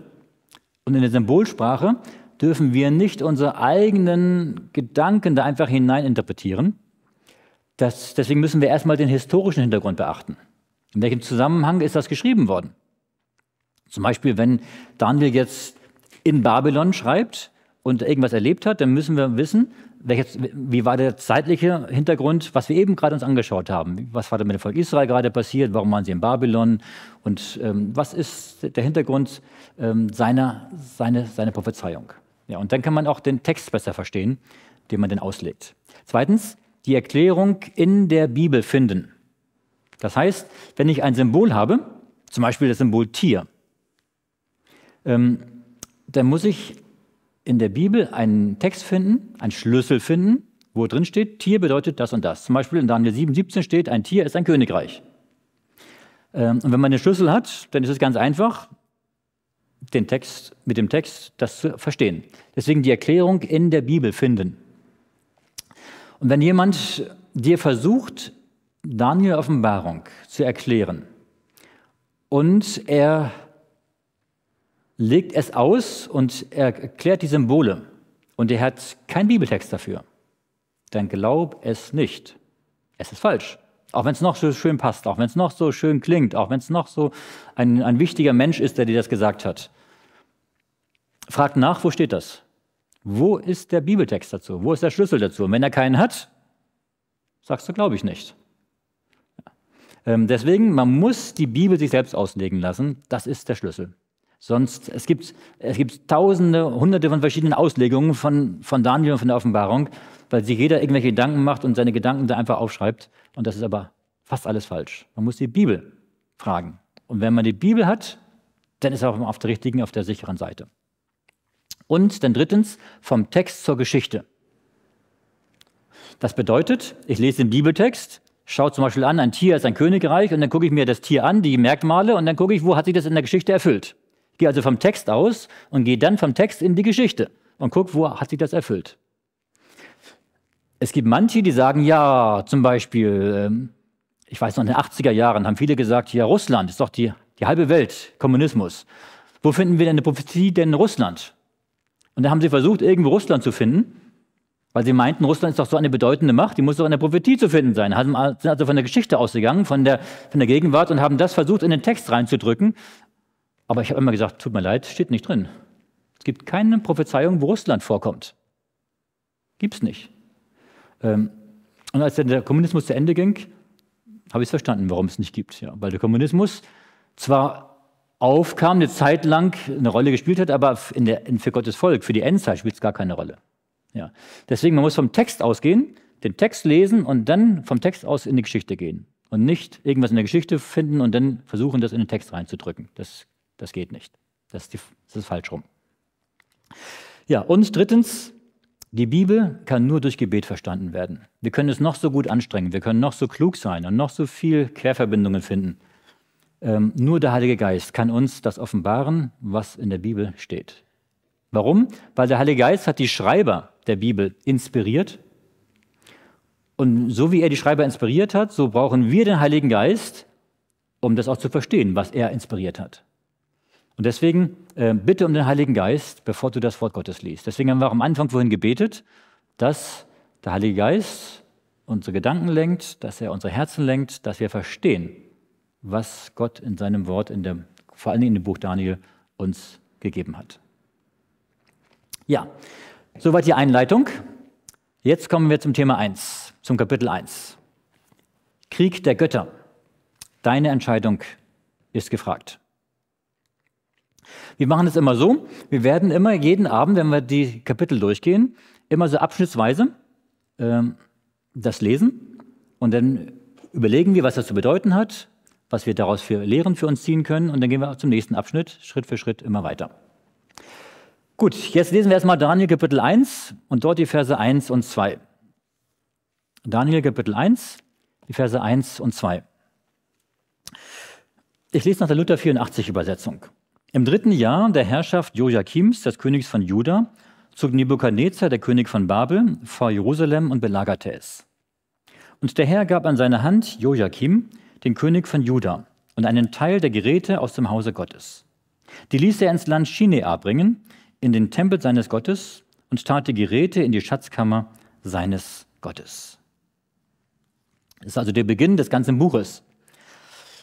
[SPEAKER 1] Und in der Symbolsprache dürfen wir nicht unsere eigenen Gedanken da einfach hineininterpretieren. Das, deswegen müssen wir erstmal den historischen Hintergrund beachten. In welchem Zusammenhang ist das geschrieben worden? Zum Beispiel, wenn Daniel jetzt in Babylon schreibt und irgendwas erlebt hat, dann müssen wir wissen, welches, wie war der zeitliche Hintergrund, was wir eben gerade uns angeschaut haben? Was war da mit dem Volk Israel gerade passiert? Warum waren sie in Babylon? Und ähm, was ist der Hintergrund ähm, seiner, seine, seiner Prophezeiung? Ja, und dann kann man auch den Text besser verstehen, den man denn auslegt. Zweitens, die Erklärung in der Bibel finden. Das heißt, wenn ich ein Symbol habe, zum Beispiel das Symbol Tier, ähm, dann muss ich in der Bibel einen Text finden, einen Schlüssel finden, wo drin steht, Tier bedeutet das und das. Zum Beispiel in Daniel 7, 17 steht, ein Tier ist ein Königreich. Ähm, und wenn man den Schlüssel hat, dann ist es ganz einfach, den Text, mit dem Text das zu verstehen. Deswegen die Erklärung in der Bibel finden. Und wenn jemand dir versucht, Daniel Offenbarung zu erklären und er legt es aus und erklärt die Symbole. Und er hat keinen Bibeltext dafür. Dann glaub es nicht. Es ist falsch. Auch wenn es noch so schön passt, auch wenn es noch so schön klingt, auch wenn es noch so ein, ein wichtiger Mensch ist, der dir das gesagt hat. Fragt nach, wo steht das? Wo ist der Bibeltext dazu? Wo ist der Schlüssel dazu? Und wenn er keinen hat, sagst du, glaube ich nicht. Ähm, deswegen, man muss die Bibel sich selbst auslegen lassen. Das ist der Schlüssel. Sonst, es gibt, es gibt tausende, hunderte von verschiedenen Auslegungen von, von Daniel und von der Offenbarung, weil sich jeder irgendwelche Gedanken macht und seine Gedanken da einfach aufschreibt. Und das ist aber fast alles falsch. Man muss die Bibel fragen. Und wenn man die Bibel hat, dann ist er auch auf der richtigen, auf der sicheren Seite. Und dann drittens, vom Text zur Geschichte. Das bedeutet, ich lese den Bibeltext, schaue zum Beispiel an, ein Tier ist ein Königreich, und dann gucke ich mir das Tier an, die Merkmale, und dann gucke ich, wo hat sich das in der Geschichte erfüllt. Gehe also vom Text aus und gehe dann vom Text in die Geschichte und gucke, wo hat sich das erfüllt. Es gibt manche, die sagen, ja, zum Beispiel, ähm, ich weiß noch, in den 80er Jahren haben viele gesagt, ja, Russland ist doch die, die halbe Welt, Kommunismus. Wo finden wir denn eine Prophetie denn in Russland? Und da haben sie versucht, irgendwo Russland zu finden, weil sie meinten, Russland ist doch so eine bedeutende Macht, die muss doch in der Prophetie zu finden sein. Sie sind also von der Geschichte ausgegangen, von der, von der Gegenwart und haben das versucht, in den Text reinzudrücken aber ich habe immer gesagt, tut mir leid, steht nicht drin. Es gibt keine Prophezeiung, wo Russland vorkommt. Gibt es nicht. Ähm, und als dann der Kommunismus zu Ende ging, habe ich es verstanden, warum es nicht gibt. Ja, weil der Kommunismus zwar aufkam, eine Zeit lang eine Rolle gespielt hat, aber in der, für Gottes Volk, für die Endzeit spielt es gar keine Rolle. Ja. Deswegen, man muss vom Text ausgehen, den Text lesen und dann vom Text aus in die Geschichte gehen. Und nicht irgendwas in der Geschichte finden und dann versuchen, das in den Text reinzudrücken. Das das geht nicht. Das ist, die, das ist falsch rum. Ja, und drittens, die Bibel kann nur durch Gebet verstanden werden. Wir können es noch so gut anstrengen, wir können noch so klug sein und noch so viel Querverbindungen finden. Ähm, nur der Heilige Geist kann uns das offenbaren, was in der Bibel steht. Warum? Weil der Heilige Geist hat die Schreiber der Bibel inspiriert. Und so wie er die Schreiber inspiriert hat, so brauchen wir den Heiligen Geist, um das auch zu verstehen, was er inspiriert hat. Und deswegen äh, bitte um den Heiligen Geist, bevor du das Wort Gottes liest. Deswegen haben wir auch am Anfang vorhin gebetet, dass der Heilige Geist unsere Gedanken lenkt, dass er unsere Herzen lenkt, dass wir verstehen, was Gott in seinem Wort, in der, vor allem in dem Buch Daniel, uns gegeben hat. Ja, soweit die Einleitung. Jetzt kommen wir zum Thema 1, zum Kapitel 1. Krieg der Götter. Deine Entscheidung ist gefragt. Wir machen es immer so, wir werden immer jeden Abend, wenn wir die Kapitel durchgehen, immer so abschnittsweise äh, das lesen und dann überlegen wir, was das zu bedeuten hat, was wir daraus für Lehren für uns ziehen können und dann gehen wir zum nächsten Abschnitt, Schritt für Schritt immer weiter. Gut, jetzt lesen wir erstmal Daniel Kapitel 1 und dort die Verse 1 und 2. Daniel Kapitel 1, die Verse 1 und 2. Ich lese nach der Luther 84 Übersetzung. Im dritten Jahr der Herrschaft Joachims, des Königs von Juda, zog Nebukadnezar, der König von Babel, vor Jerusalem und belagerte es. Und der Herr gab an seine Hand Joachim, den König von Juda, und einen Teil der Geräte aus dem Hause Gottes. Die ließ er ins Land Shinea bringen, in den Tempel seines Gottes, und tat die Geräte in die Schatzkammer seines Gottes. Das ist also der Beginn des ganzen Buches.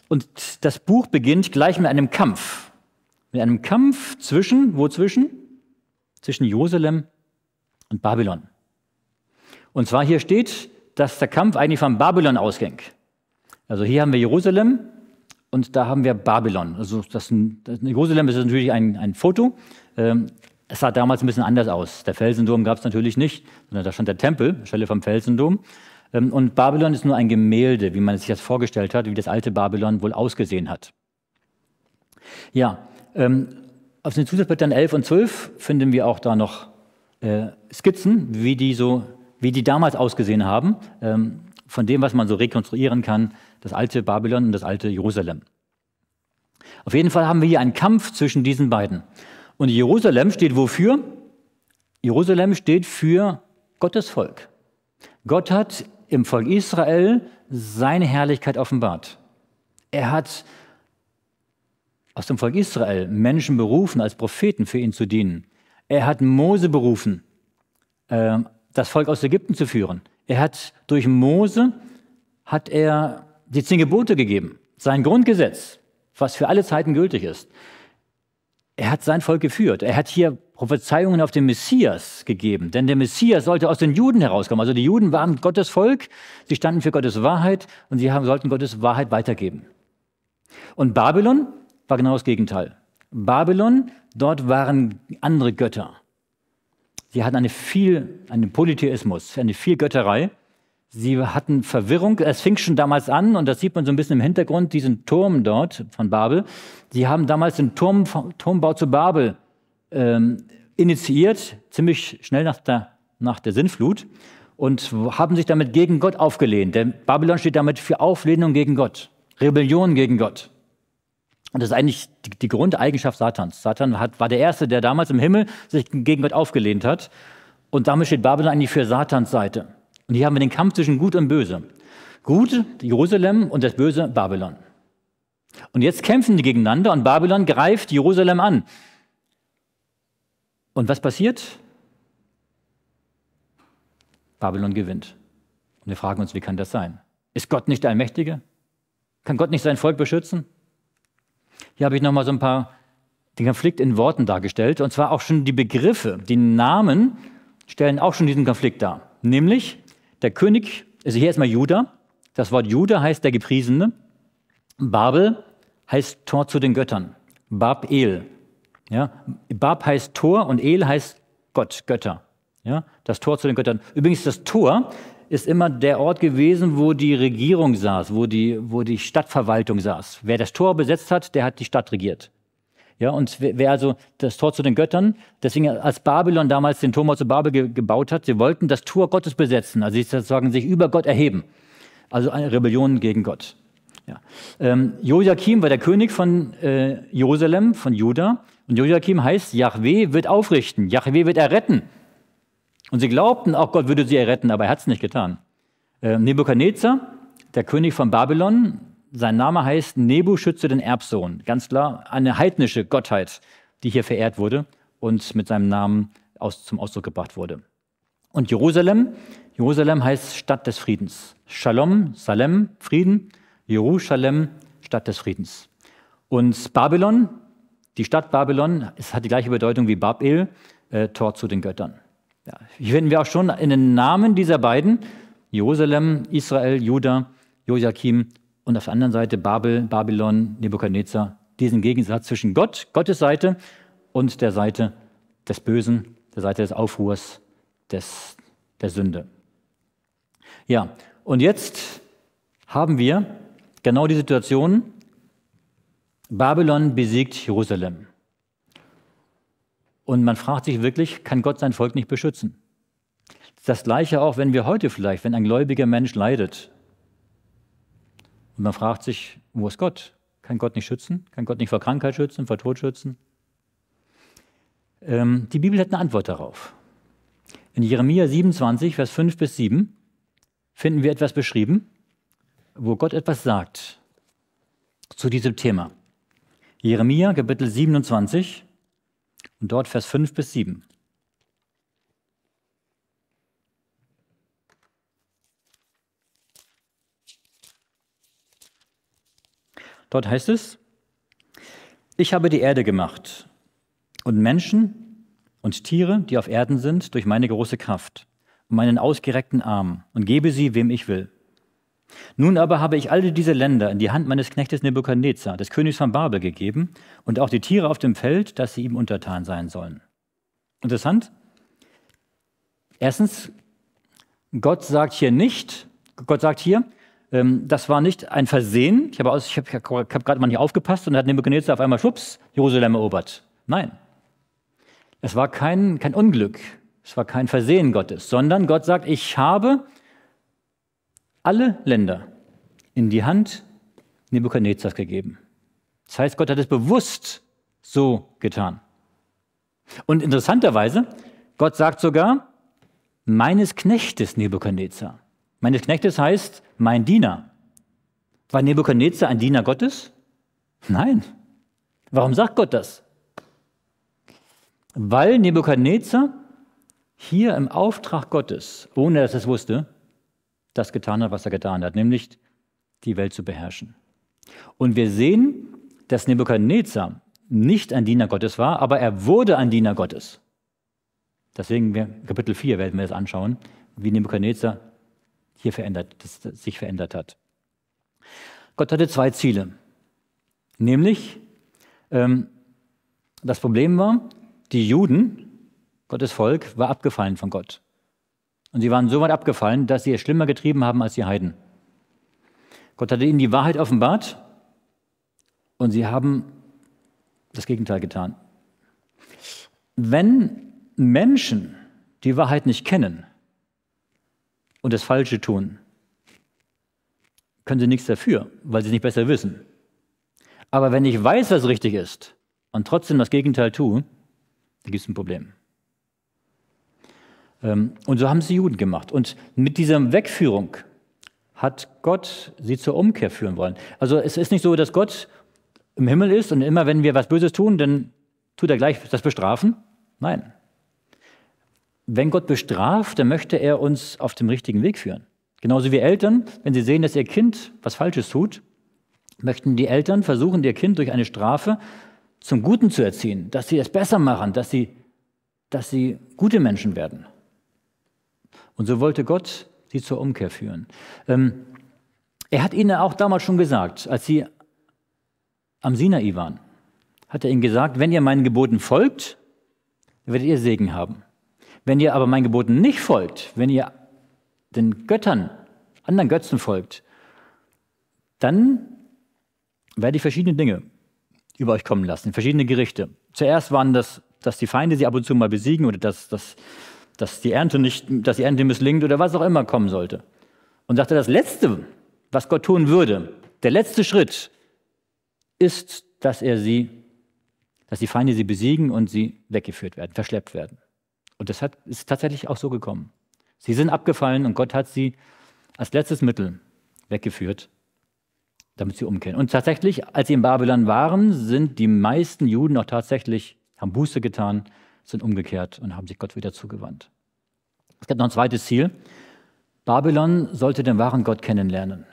[SPEAKER 1] Und das Buch beginnt gleich mit einem Kampf mit einem Kampf zwischen, wo zwischen? Zwischen Jerusalem und Babylon. Und zwar hier steht, dass der Kampf eigentlich von Babylon ausging. Also hier haben wir Jerusalem und da haben wir Babylon. Also das, das Jerusalem ist natürlich ein, ein Foto. Ähm, es sah damals ein bisschen anders aus. Der Felsendom gab es natürlich nicht, sondern da stand der Tempel, Stelle vom Felsendom. Ähm, und Babylon ist nur ein Gemälde, wie man sich das vorgestellt hat, wie das alte Babylon wohl ausgesehen hat. Ja, ähm, auf den Zusatzblättern 11 und 12 finden wir auch da noch äh, Skizzen, wie die, so, wie die damals ausgesehen haben, ähm, von dem, was man so rekonstruieren kann, das alte Babylon und das alte Jerusalem. Auf jeden Fall haben wir hier einen Kampf zwischen diesen beiden. Und Jerusalem steht wofür? Jerusalem steht für Gottes Volk. Gott hat im Volk Israel seine Herrlichkeit offenbart. Er hat aus dem Volk Israel Menschen berufen, als Propheten für ihn zu dienen. Er hat Mose berufen, ähm, das Volk aus Ägypten zu führen. Er hat durch Mose hat er die zehn Gebote gegeben, sein Grundgesetz, was für alle Zeiten gültig ist. Er hat sein Volk geführt. Er hat hier Prophezeiungen auf den Messias gegeben, denn der Messias sollte aus den Juden herauskommen. Also die Juden waren Gottes Volk, sie standen für Gottes Wahrheit und sie haben, sollten Gottes Wahrheit weitergeben. Und Babylon war genau das Gegenteil. Babylon, dort waren andere Götter. Sie hatten eine viel, einen Polytheismus, eine Vielgötterei. Sie hatten Verwirrung. Es fing schon damals an, und das sieht man so ein bisschen im Hintergrund, diesen Turm dort von Babel. Sie haben damals den Turm, Turmbau zu Babel ähm, initiiert, ziemlich schnell nach der, nach der Sinnflut, und haben sich damit gegen Gott aufgelehnt. Denn Babylon steht damit für Auflehnung gegen Gott, Rebellion gegen Gott. Und das ist eigentlich die, die Grundeigenschaft Satans. Satan hat, war der Erste, der damals im Himmel sich gegen Gott aufgelehnt hat. Und damit steht Babylon eigentlich für Satans Seite. Und hier haben wir den Kampf zwischen Gut und Böse. Gut, Jerusalem und das Böse, Babylon. Und jetzt kämpfen die gegeneinander und Babylon greift Jerusalem an. Und was passiert? Babylon gewinnt. Und wir fragen uns, wie kann das sein? Ist Gott nicht der Allmächtige? Kann Gott nicht sein Volk beschützen? Hier habe ich nochmal so ein paar, den Konflikt in Worten dargestellt. Und zwar auch schon die Begriffe, die Namen stellen auch schon diesen Konflikt dar. Nämlich der König, also hier erstmal Judah. Das Wort Juda heißt der Gepriesene. Babel heißt Tor zu den Göttern. Bab El. Ja? Bab heißt Tor und El heißt Gott, Götter. Ja? Das Tor zu den Göttern. Übrigens, das Tor ist immer der Ort gewesen, wo die Regierung saß, wo die, wo die Stadtverwaltung saß. Wer das Tor besetzt hat, der hat die Stadt regiert. Ja, und wer also das Tor zu den Göttern, deswegen als Babylon damals den Turm zu Babel ge gebaut hat, sie wollten das Tor Gottes besetzen, also sozusagen sich über Gott erheben. Also eine Rebellion gegen Gott. Ja. Ähm, Joachim war der König von äh, Jerusalem, von Juda. Und Joachim heißt, Yahweh wird aufrichten, Yahweh wird erretten. Und sie glaubten, auch Gott würde sie erretten, aber er hat es nicht getan. Äh, Nebukadnezar, der König von Babylon, sein Name heißt Nebu den Erbsohn. Ganz klar, eine heidnische Gottheit, die hier verehrt wurde und mit seinem Namen aus, zum Ausdruck gebracht wurde. Und Jerusalem, Jerusalem heißt Stadt des Friedens. Shalom, Salem, Frieden. Jerusalem, Stadt des Friedens. Und Babylon, die Stadt Babylon, es hat die gleiche Bedeutung wie Babel, äh, Tor zu den Göttern. Ja, hier finden wir auch schon in den Namen dieser beiden, Jerusalem, Israel, Juda, Joachim und auf der anderen Seite Babel, Babylon, Nebukadnezar, diesen Gegensatz zwischen Gott, Gottes Seite und der Seite des Bösen, der Seite des Aufruhrs, des, der Sünde. Ja, und jetzt haben wir genau die Situation, Babylon besiegt Jerusalem. Und man fragt sich wirklich, kann Gott sein Volk nicht beschützen? Das gleiche auch, wenn wir heute vielleicht, wenn ein gläubiger Mensch leidet. Und man fragt sich, wo ist Gott? Kann Gott nicht schützen? Kann Gott nicht vor Krankheit schützen, vor Tod schützen? Ähm, die Bibel hat eine Antwort darauf. In Jeremia 27, Vers 5 bis 7 finden wir etwas beschrieben, wo Gott etwas sagt zu diesem Thema. Jeremia Kapitel 27, und dort Vers 5 bis 7. Dort heißt es, ich habe die Erde gemacht und Menschen und Tiere, die auf Erden sind, durch meine große Kraft und meinen ausgereckten Arm und gebe sie, wem ich will. Nun aber habe ich alle diese Länder in die Hand meines Knechtes Nebukadnezar, des Königs von Babel, gegeben und auch die Tiere auf dem Feld, dass sie ihm untertan sein sollen. Interessant. Erstens, Gott sagt hier nicht, Gott sagt hier, ähm, das war nicht ein Versehen. Ich habe, ich habe, ich habe gerade mal nicht aufgepasst und hat Nebuchadnezzar auf einmal, schwupps, Jerusalem erobert. Nein. Es war kein, kein Unglück. Es war kein Versehen Gottes, sondern Gott sagt, ich habe alle Länder in die Hand Nebukadnezars gegeben. Das heißt, Gott hat es bewusst so getan. Und interessanterweise, Gott sagt sogar, meines Knechtes Nebukadnezar. Meines Knechtes heißt mein Diener. War Nebukadnezar ein Diener Gottes? Nein. Warum sagt Gott das? Weil Nebukadnezar hier im Auftrag Gottes, ohne dass er es wusste, das getan hat, was er getan hat, nämlich die Welt zu beherrschen. Und wir sehen, dass Nebukadnezar nicht ein Diener Gottes war, aber er wurde ein Diener Gottes. Deswegen, wir, Kapitel 4 werden wir das anschauen, wie Nebukadnezar hier verändert, das sich verändert hat. Gott hatte zwei Ziele. Nämlich, ähm, das Problem war, die Juden, Gottes Volk, war abgefallen von Gott. Und sie waren so weit abgefallen, dass sie es schlimmer getrieben haben als die Heiden. Gott hatte ihnen die Wahrheit offenbart und sie haben das Gegenteil getan. Wenn Menschen die Wahrheit nicht kennen und das Falsche tun, können sie nichts dafür, weil sie es nicht besser wissen. Aber wenn ich weiß, was richtig ist und trotzdem das Gegenteil tue, dann gibt es ein Problem. Ähm, und so haben sie Juden gemacht. Und mit dieser Wegführung hat Gott sie zur Umkehr führen wollen. Also es ist nicht so, dass Gott im Himmel ist und immer wenn wir was Böses tun, dann tut er gleich das Bestrafen. Nein. Wenn Gott bestraft, dann möchte er uns auf dem richtigen Weg führen. Genauso wie Eltern, wenn sie sehen, dass ihr Kind was Falsches tut, möchten die Eltern versuchen, ihr Kind durch eine Strafe zum Guten zu erziehen, dass sie es besser machen, dass sie, dass sie gute Menschen werden. Und so wollte Gott sie zur Umkehr führen. Ähm, er hat ihnen auch damals schon gesagt, als sie am Sinai waren, hat er ihnen gesagt, wenn ihr meinen Geboten folgt, werdet ihr Segen haben. Wenn ihr aber meinen Geboten nicht folgt, wenn ihr den Göttern, anderen Götzen folgt, dann werde ich verschiedene Dinge über euch kommen lassen, verschiedene Gerichte. Zuerst waren das, dass die Feinde sie ab und zu mal besiegen oder dass, dass dass die Ernte nicht, dass die Ernte misslingt oder was auch immer kommen sollte. Und sagte, das Letzte, was Gott tun würde, der letzte Schritt ist, dass er sie, dass die Feinde sie besiegen und sie weggeführt werden, verschleppt werden. Und das hat, ist tatsächlich auch so gekommen. Sie sind abgefallen und Gott hat sie als letztes Mittel weggeführt, damit sie umkehren. Und tatsächlich, als sie in Babylon waren, sind die meisten Juden auch tatsächlich, haben Buße getan sind umgekehrt und haben sich Gott wieder zugewandt. Es gibt noch ein zweites Ziel. Babylon sollte den wahren Gott kennenlernen.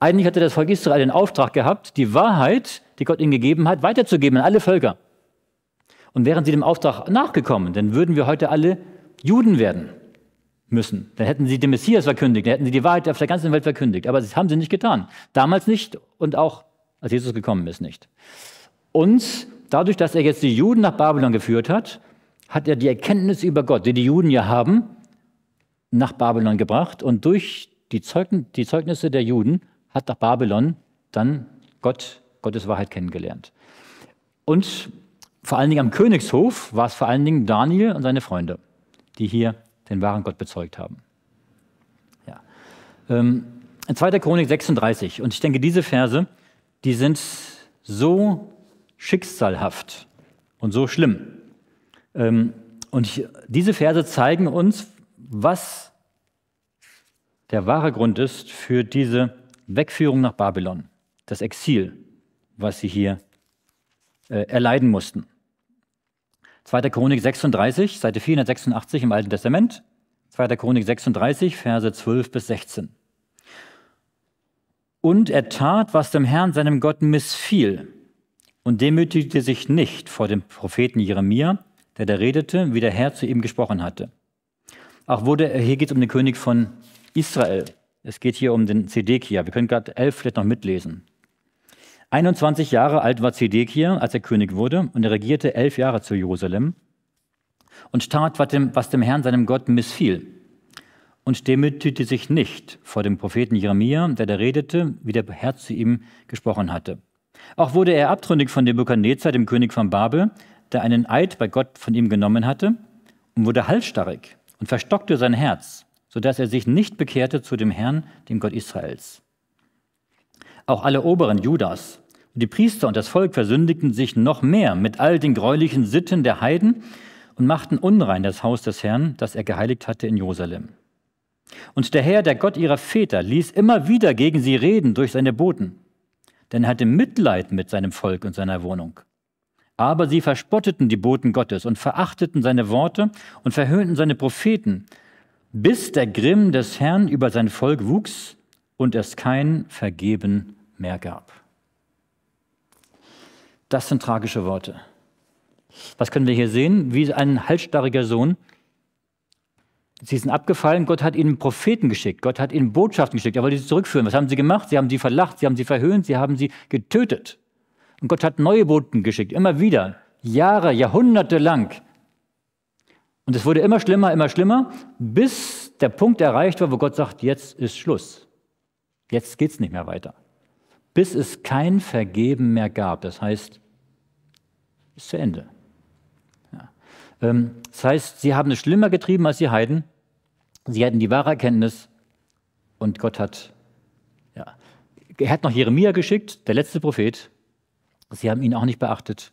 [SPEAKER 1] Eigentlich hatte das Volk Israel den Auftrag gehabt, die Wahrheit, die Gott ihnen gegeben hat, weiterzugeben an alle Völker. Und wären sie dem Auftrag nachgekommen, dann würden wir heute alle Juden werden müssen. Dann hätten sie den Messias verkündigt, dann hätten sie die Wahrheit auf der ganzen Welt verkündigt. Aber das haben sie nicht getan. Damals nicht und auch als Jesus gekommen ist nicht. Und dadurch, dass er jetzt die Juden nach Babylon geführt hat, hat er die Erkenntnis über Gott, die die Juden ja haben, nach Babylon gebracht und durch die, Zeugen, die Zeugnisse der Juden hat nach Babylon dann Gott, Gottes Wahrheit kennengelernt. Und vor allen Dingen am Königshof war es vor allen Dingen Daniel und seine Freunde, die hier den wahren Gott bezeugt haben. Ja. Ähm, in 2. Chronik 36, und ich denke, diese Verse, die sind so schicksalhaft und so schlimm, ähm, und diese Verse zeigen uns, was der wahre Grund ist für diese Wegführung nach Babylon, das Exil, was sie hier äh, erleiden mussten. 2. Chronik 36, Seite 486 im Alten Testament. 2. Chronik 36, Verse 12 bis 16. Und er tat, was dem Herrn, seinem Gott, missfiel und demütigte sich nicht vor dem Propheten Jeremia, der da redete, wie der Herr zu ihm gesprochen hatte. Auch wurde, äh, hier geht es um den König von Israel. Es geht hier um den Zedekia. Wir können gerade elf vielleicht noch mitlesen. 21 Jahre alt war Zedekia, als er König wurde, und er regierte elf Jahre zu Jerusalem und tat, was dem, was dem Herrn, seinem Gott, missfiel. Und demütigte sich nicht vor dem Propheten Jeremia, der da redete, wie der Herr zu ihm gesprochen hatte. Auch wurde er abtrünnig von Nebukadnezar, dem König von Babel, der einen Eid bei Gott von ihm genommen hatte, und wurde halsstarrig und verstockte sein Herz, sodass er sich nicht bekehrte zu dem Herrn, dem Gott Israels. Auch alle Oberen Judas und die Priester und das Volk versündigten sich noch mehr mit all den greulichen Sitten der Heiden und machten unrein das Haus des Herrn, das er geheiligt hatte in Jerusalem. Und der Herr, der Gott ihrer Väter, ließ immer wieder gegen sie reden durch seine Boten, denn er hatte Mitleid mit seinem Volk und seiner Wohnung aber sie verspotteten die Boten Gottes und verachteten seine Worte und verhöhnten seine Propheten, bis der Grimm des Herrn über sein Volk wuchs und es kein Vergeben mehr gab. Das sind tragische Worte. Was können wir hier sehen? Wie ein halsstarriger Sohn. Sie sind abgefallen, Gott hat ihnen Propheten geschickt, Gott hat ihnen Botschaften geschickt, er wollte sie zurückführen. Was haben sie gemacht? Sie haben sie verlacht, sie haben sie verhöhnt, sie haben sie getötet. Und Gott hat neue Boten geschickt, immer wieder, Jahre, Jahrhunderte lang. Und es wurde immer schlimmer, immer schlimmer, bis der Punkt erreicht war, wo Gott sagt, jetzt ist Schluss. Jetzt geht es nicht mehr weiter. Bis es kein Vergeben mehr gab. Das heißt, ist zu Ende. Ja. Ähm, das heißt, sie haben es schlimmer getrieben als die Heiden. Sie hatten die wahre Erkenntnis und Gott hat, ja, er hat noch Jeremia geschickt, der letzte Prophet, Sie haben ihn auch nicht beachtet.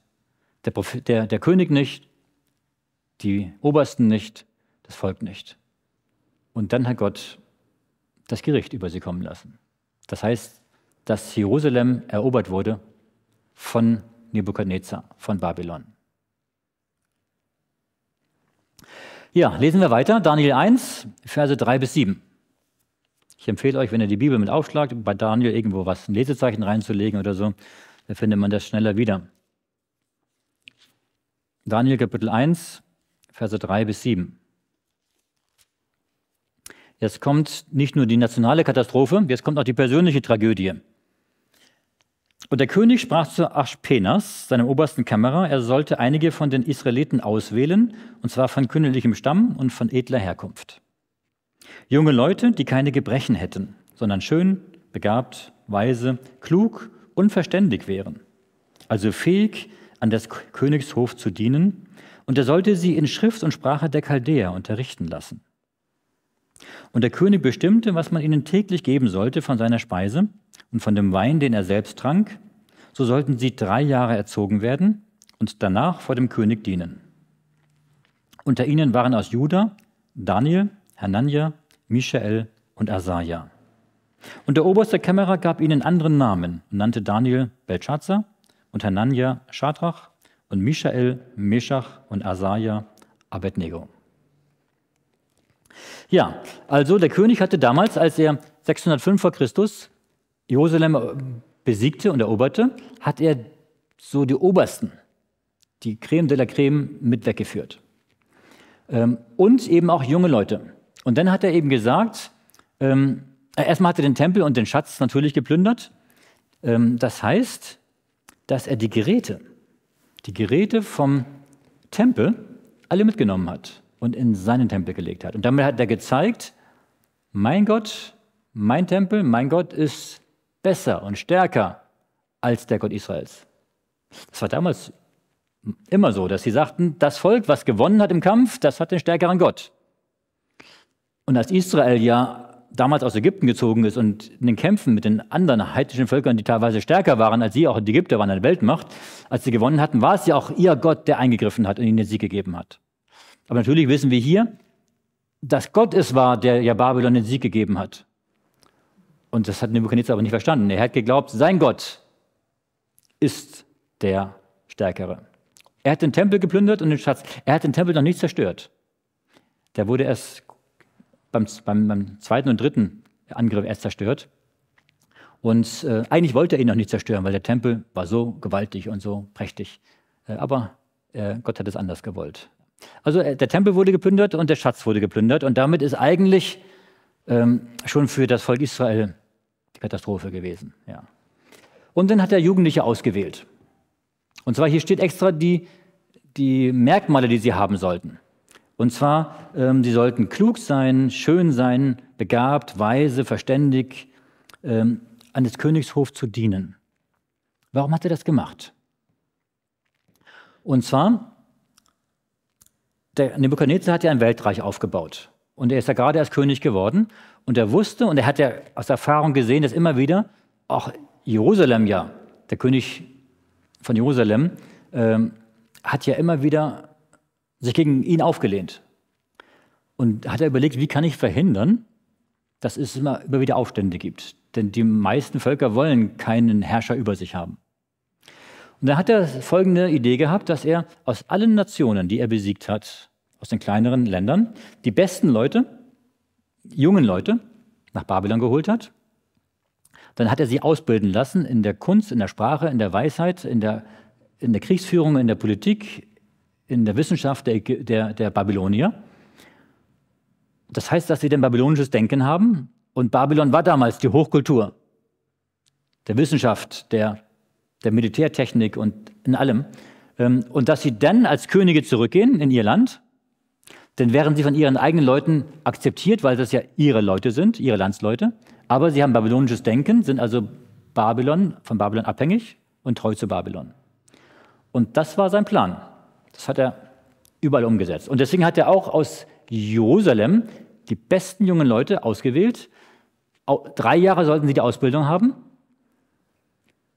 [SPEAKER 1] Der, Prophet, der, der König nicht, die Obersten nicht, das Volk nicht. Und dann hat Gott das Gericht über sie kommen lassen. Das heißt, dass Jerusalem erobert wurde von Nebukadnezar, von Babylon. Ja, lesen wir weiter. Daniel 1, Verse 3 bis 7. Ich empfehle euch, wenn ihr die Bibel mit aufschlagt, bei Daniel irgendwo was ein Lesezeichen reinzulegen oder so da findet man das schneller wieder. Daniel Kapitel 1, Verse 3 bis 7. Jetzt kommt nicht nur die nationale Katastrophe, jetzt kommt auch die persönliche Tragödie. Und der König sprach zu Aschpenas, seinem obersten Kämmerer, er sollte einige von den Israeliten auswählen, und zwar von königlichem Stamm und von edler Herkunft. Junge Leute, die keine Gebrechen hätten, sondern schön, begabt, weise, klug unverständlich wären, also fähig, an des Königshof zu dienen, und er sollte sie in Schrift und Sprache der Chaldäer unterrichten lassen. Und der König bestimmte, was man ihnen täglich geben sollte von seiner Speise und von dem Wein, den er selbst trank, so sollten sie drei Jahre erzogen werden und danach vor dem König dienen. Unter ihnen waren aus Juda Daniel, Hanania, Michael und Asaja. Und der oberste Kämmerer gab ihnen anderen Namen und nannte Daniel Belshazzar und Hanania Shadrach und Michael Meshach und Asaja Abednego. Ja, also der König hatte damals, als er 605 vor Christus Jerusalem äh, besiegte und eroberte, hat er so die Obersten, die Creme de la Creme, mit weggeführt. Ähm, und eben auch junge Leute. Und dann hat er eben gesagt, ähm, äh, erstmal hat er den Tempel und den Schatz natürlich geplündert. Ähm, das heißt, dass er die Geräte, die Geräte vom Tempel, alle mitgenommen hat und in seinen Tempel gelegt hat. Und damit hat er gezeigt, mein Gott, mein Tempel, mein Gott ist besser und stärker als der Gott Israels. Das war damals immer so, dass sie sagten, das Volk, was gewonnen hat im Kampf, das hat den stärkeren Gott. Und als Israel ja damals aus Ägypten gezogen ist und in den Kämpfen mit den anderen heidnischen Völkern, die teilweise stärker waren als sie, auch die Ägypter waren eine Weltmacht, als sie gewonnen hatten, war es ja auch ihr Gott, der eingegriffen hat und ihnen den Sieg gegeben hat. Aber natürlich wissen wir hier, dass Gott es war, der ja Babylon den Sieg gegeben hat. Und das hat Nebuchadnezzar aber nicht verstanden. Er hat geglaubt, sein Gott ist der Stärkere. Er hat den Tempel geplündert und den Schatz. Er hat den Tempel noch nicht zerstört. Der wurde erst beim, beim, beim zweiten und dritten Angriff erst zerstört. Und äh, eigentlich wollte er ihn noch nicht zerstören, weil der Tempel war so gewaltig und so prächtig. Äh, aber äh, Gott hat es anders gewollt. Also äh, der Tempel wurde geplündert und der Schatz wurde geplündert. Und damit ist eigentlich ähm, schon für das Volk Israel die Katastrophe gewesen. Ja. Und dann hat er Jugendliche ausgewählt. Und zwar hier steht extra die, die Merkmale, die sie haben sollten. Und zwar, ähm, sie sollten klug sein, schön sein, begabt, weise, verständig, ähm, an des Königs zu dienen. Warum hat er das gemacht? Und zwar, der Nebuchadnezzar hat ja ein Weltreich aufgebaut. Und er ist ja gerade erst König geworden. Und er wusste und er hat ja aus Erfahrung gesehen, dass immer wieder, auch Jerusalem ja, der König von Jerusalem, ähm, hat ja immer wieder sich gegen ihn aufgelehnt. Und hat er überlegt, wie kann ich verhindern, dass es immer, immer wieder Aufstände gibt. Denn die meisten Völker wollen keinen Herrscher über sich haben. Und dann hat er folgende Idee gehabt, dass er aus allen Nationen, die er besiegt hat, aus den kleineren Ländern, die besten Leute, jungen Leute, nach Babylon geholt hat. Dann hat er sie ausbilden lassen in der Kunst, in der Sprache, in der Weisheit, in der, in der Kriegsführung, in der Politik, in der Wissenschaft der, der, der Babylonier. Das heißt, dass sie denn babylonisches Denken haben. Und Babylon war damals die Hochkultur der Wissenschaft, der, der Militärtechnik und in allem. Ähm, und dass sie dann als Könige zurückgehen in ihr Land, dann wären sie von ihren eigenen Leuten akzeptiert, weil das ja ihre Leute sind, ihre Landsleute. Aber sie haben babylonisches Denken, sind also Babylon, von Babylon abhängig und treu zu Babylon. Und das war sein Plan. Das hat er überall umgesetzt. Und deswegen hat er auch aus Jerusalem die besten jungen Leute ausgewählt. Drei Jahre sollten sie die Ausbildung haben.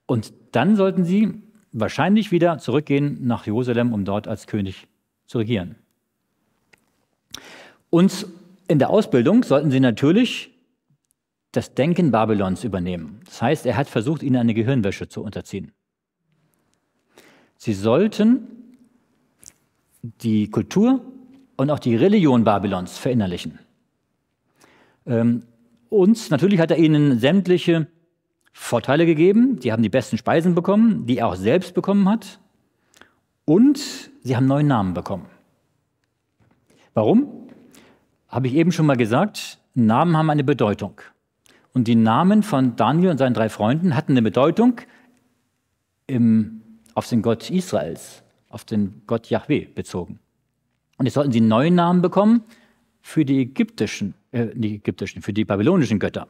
[SPEAKER 1] Und dann sollten sie wahrscheinlich wieder zurückgehen nach Jerusalem, um dort als König zu regieren. Und in der Ausbildung sollten sie natürlich das Denken Babylons übernehmen. Das heißt, er hat versucht, ihnen eine Gehirnwäsche zu unterziehen. Sie sollten die Kultur und auch die Religion Babylons verinnerlichen. Ähm, und natürlich hat er ihnen sämtliche Vorteile gegeben. Die haben die besten Speisen bekommen, die er auch selbst bekommen hat. Und sie haben neuen Namen bekommen. Warum? Habe ich eben schon mal gesagt, Namen haben eine Bedeutung. Und die Namen von Daniel und seinen drei Freunden hatten eine Bedeutung im, auf den Gott Israels auf den Gott Yahweh bezogen. Und jetzt sollten sie einen neuen Namen bekommen für die ägyptischen, äh, die ägyptischen, für die babylonischen Götter.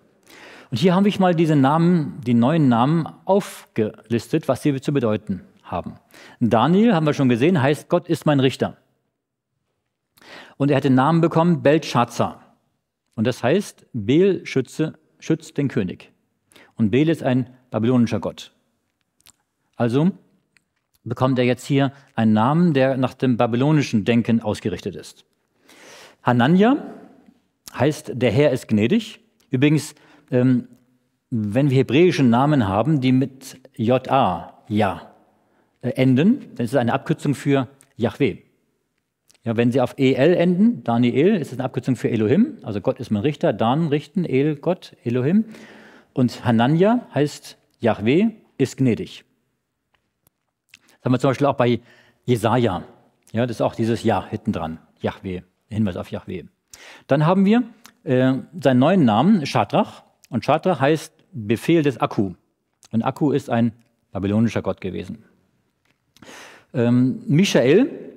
[SPEAKER 1] Und hier habe ich mal diese Namen, die neuen Namen aufgelistet, was sie zu bedeuten haben. Daniel, haben wir schon gesehen, heißt Gott ist mein Richter. Und er hat den Namen bekommen Belshazzar. Und das heißt, Bel schütze, schützt den König. Und Bel ist ein babylonischer Gott. Also bekommt er jetzt hier einen Namen, der nach dem babylonischen Denken ausgerichtet ist. Hanania heißt, der Herr ist gnädig. Übrigens, ähm, wenn wir hebräische Namen haben, die mit JA, Ja, äh, enden, dann ist es eine Abkürzung für Yahweh. Ja, wenn sie auf EL enden, Daniel, ist es eine Abkürzung für Elohim. Also Gott ist mein Richter, Dan richten, El, Gott, Elohim. Und Hanania heißt Yahweh ist gnädig. Das haben wir zum Beispiel auch bei Jesaja. Ja, das ist auch dieses Ja hinten dran. Yahweh, Hinweis auf Yahweh. Dann haben wir äh, seinen neuen Namen, Shadrach. Und Shadrach heißt Befehl des Akku. Und Akku ist ein babylonischer Gott gewesen. Ähm, Michael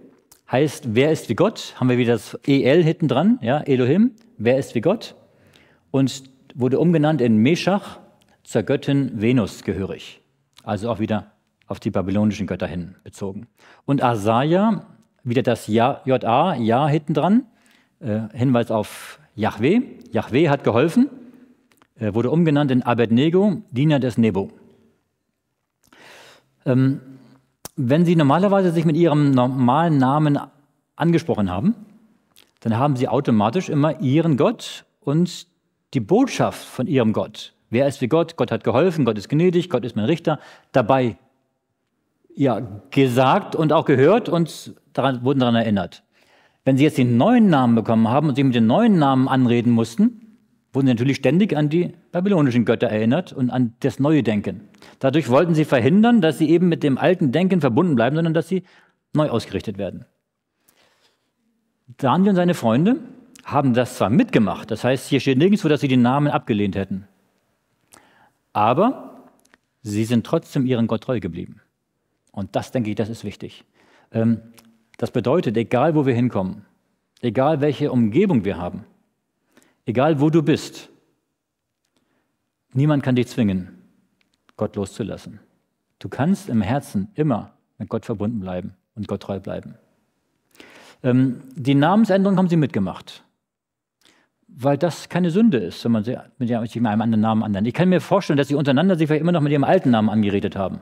[SPEAKER 1] heißt, wer ist wie Gott? Haben wir wieder das EL hinten dran, ja, Elohim, wer ist wie Gott? Und wurde umgenannt in Meshach, zur Göttin Venus gehörig. Also auch wieder auf die babylonischen Götter hin bezogen. Und Asaja, wieder das J-A, Ja hinten dran, äh, Hinweis auf Yahweh. Yahweh hat geholfen, äh, wurde umgenannt in Abednego, Diener des Nebo. Ähm, wenn Sie normalerweise sich mit Ihrem normalen Namen angesprochen haben, dann haben Sie automatisch immer Ihren Gott und die Botschaft von Ihrem Gott. Wer ist wie Gott? Gott hat geholfen, Gott ist gnädig, Gott ist mein Richter, dabei ja, gesagt und auch gehört und daran, wurden daran erinnert. Wenn sie jetzt den neuen Namen bekommen haben und sich mit den neuen Namen anreden mussten, wurden sie natürlich ständig an die babylonischen Götter erinnert und an das neue Denken. Dadurch wollten sie verhindern, dass sie eben mit dem alten Denken verbunden bleiben, sondern dass sie neu ausgerichtet werden. Daniel und seine Freunde haben das zwar mitgemacht, das heißt, hier steht nirgendwo, dass sie den Namen abgelehnt hätten, aber sie sind trotzdem ihrem Gott treu geblieben. Und das, denke ich, das ist wichtig. Ähm, das bedeutet, egal wo wir hinkommen, egal welche Umgebung wir haben, egal wo du bist, niemand kann dich zwingen, Gott loszulassen. Du kannst im Herzen immer mit Gott verbunden bleiben und Gott treu bleiben. Ähm, die Namensänderung haben sie mitgemacht weil das keine Sünde ist, wenn man sich mit einem anderen Namen anderen. Ich kann mir vorstellen, dass sie untereinander sich vielleicht immer noch mit ihrem alten Namen angeredet haben.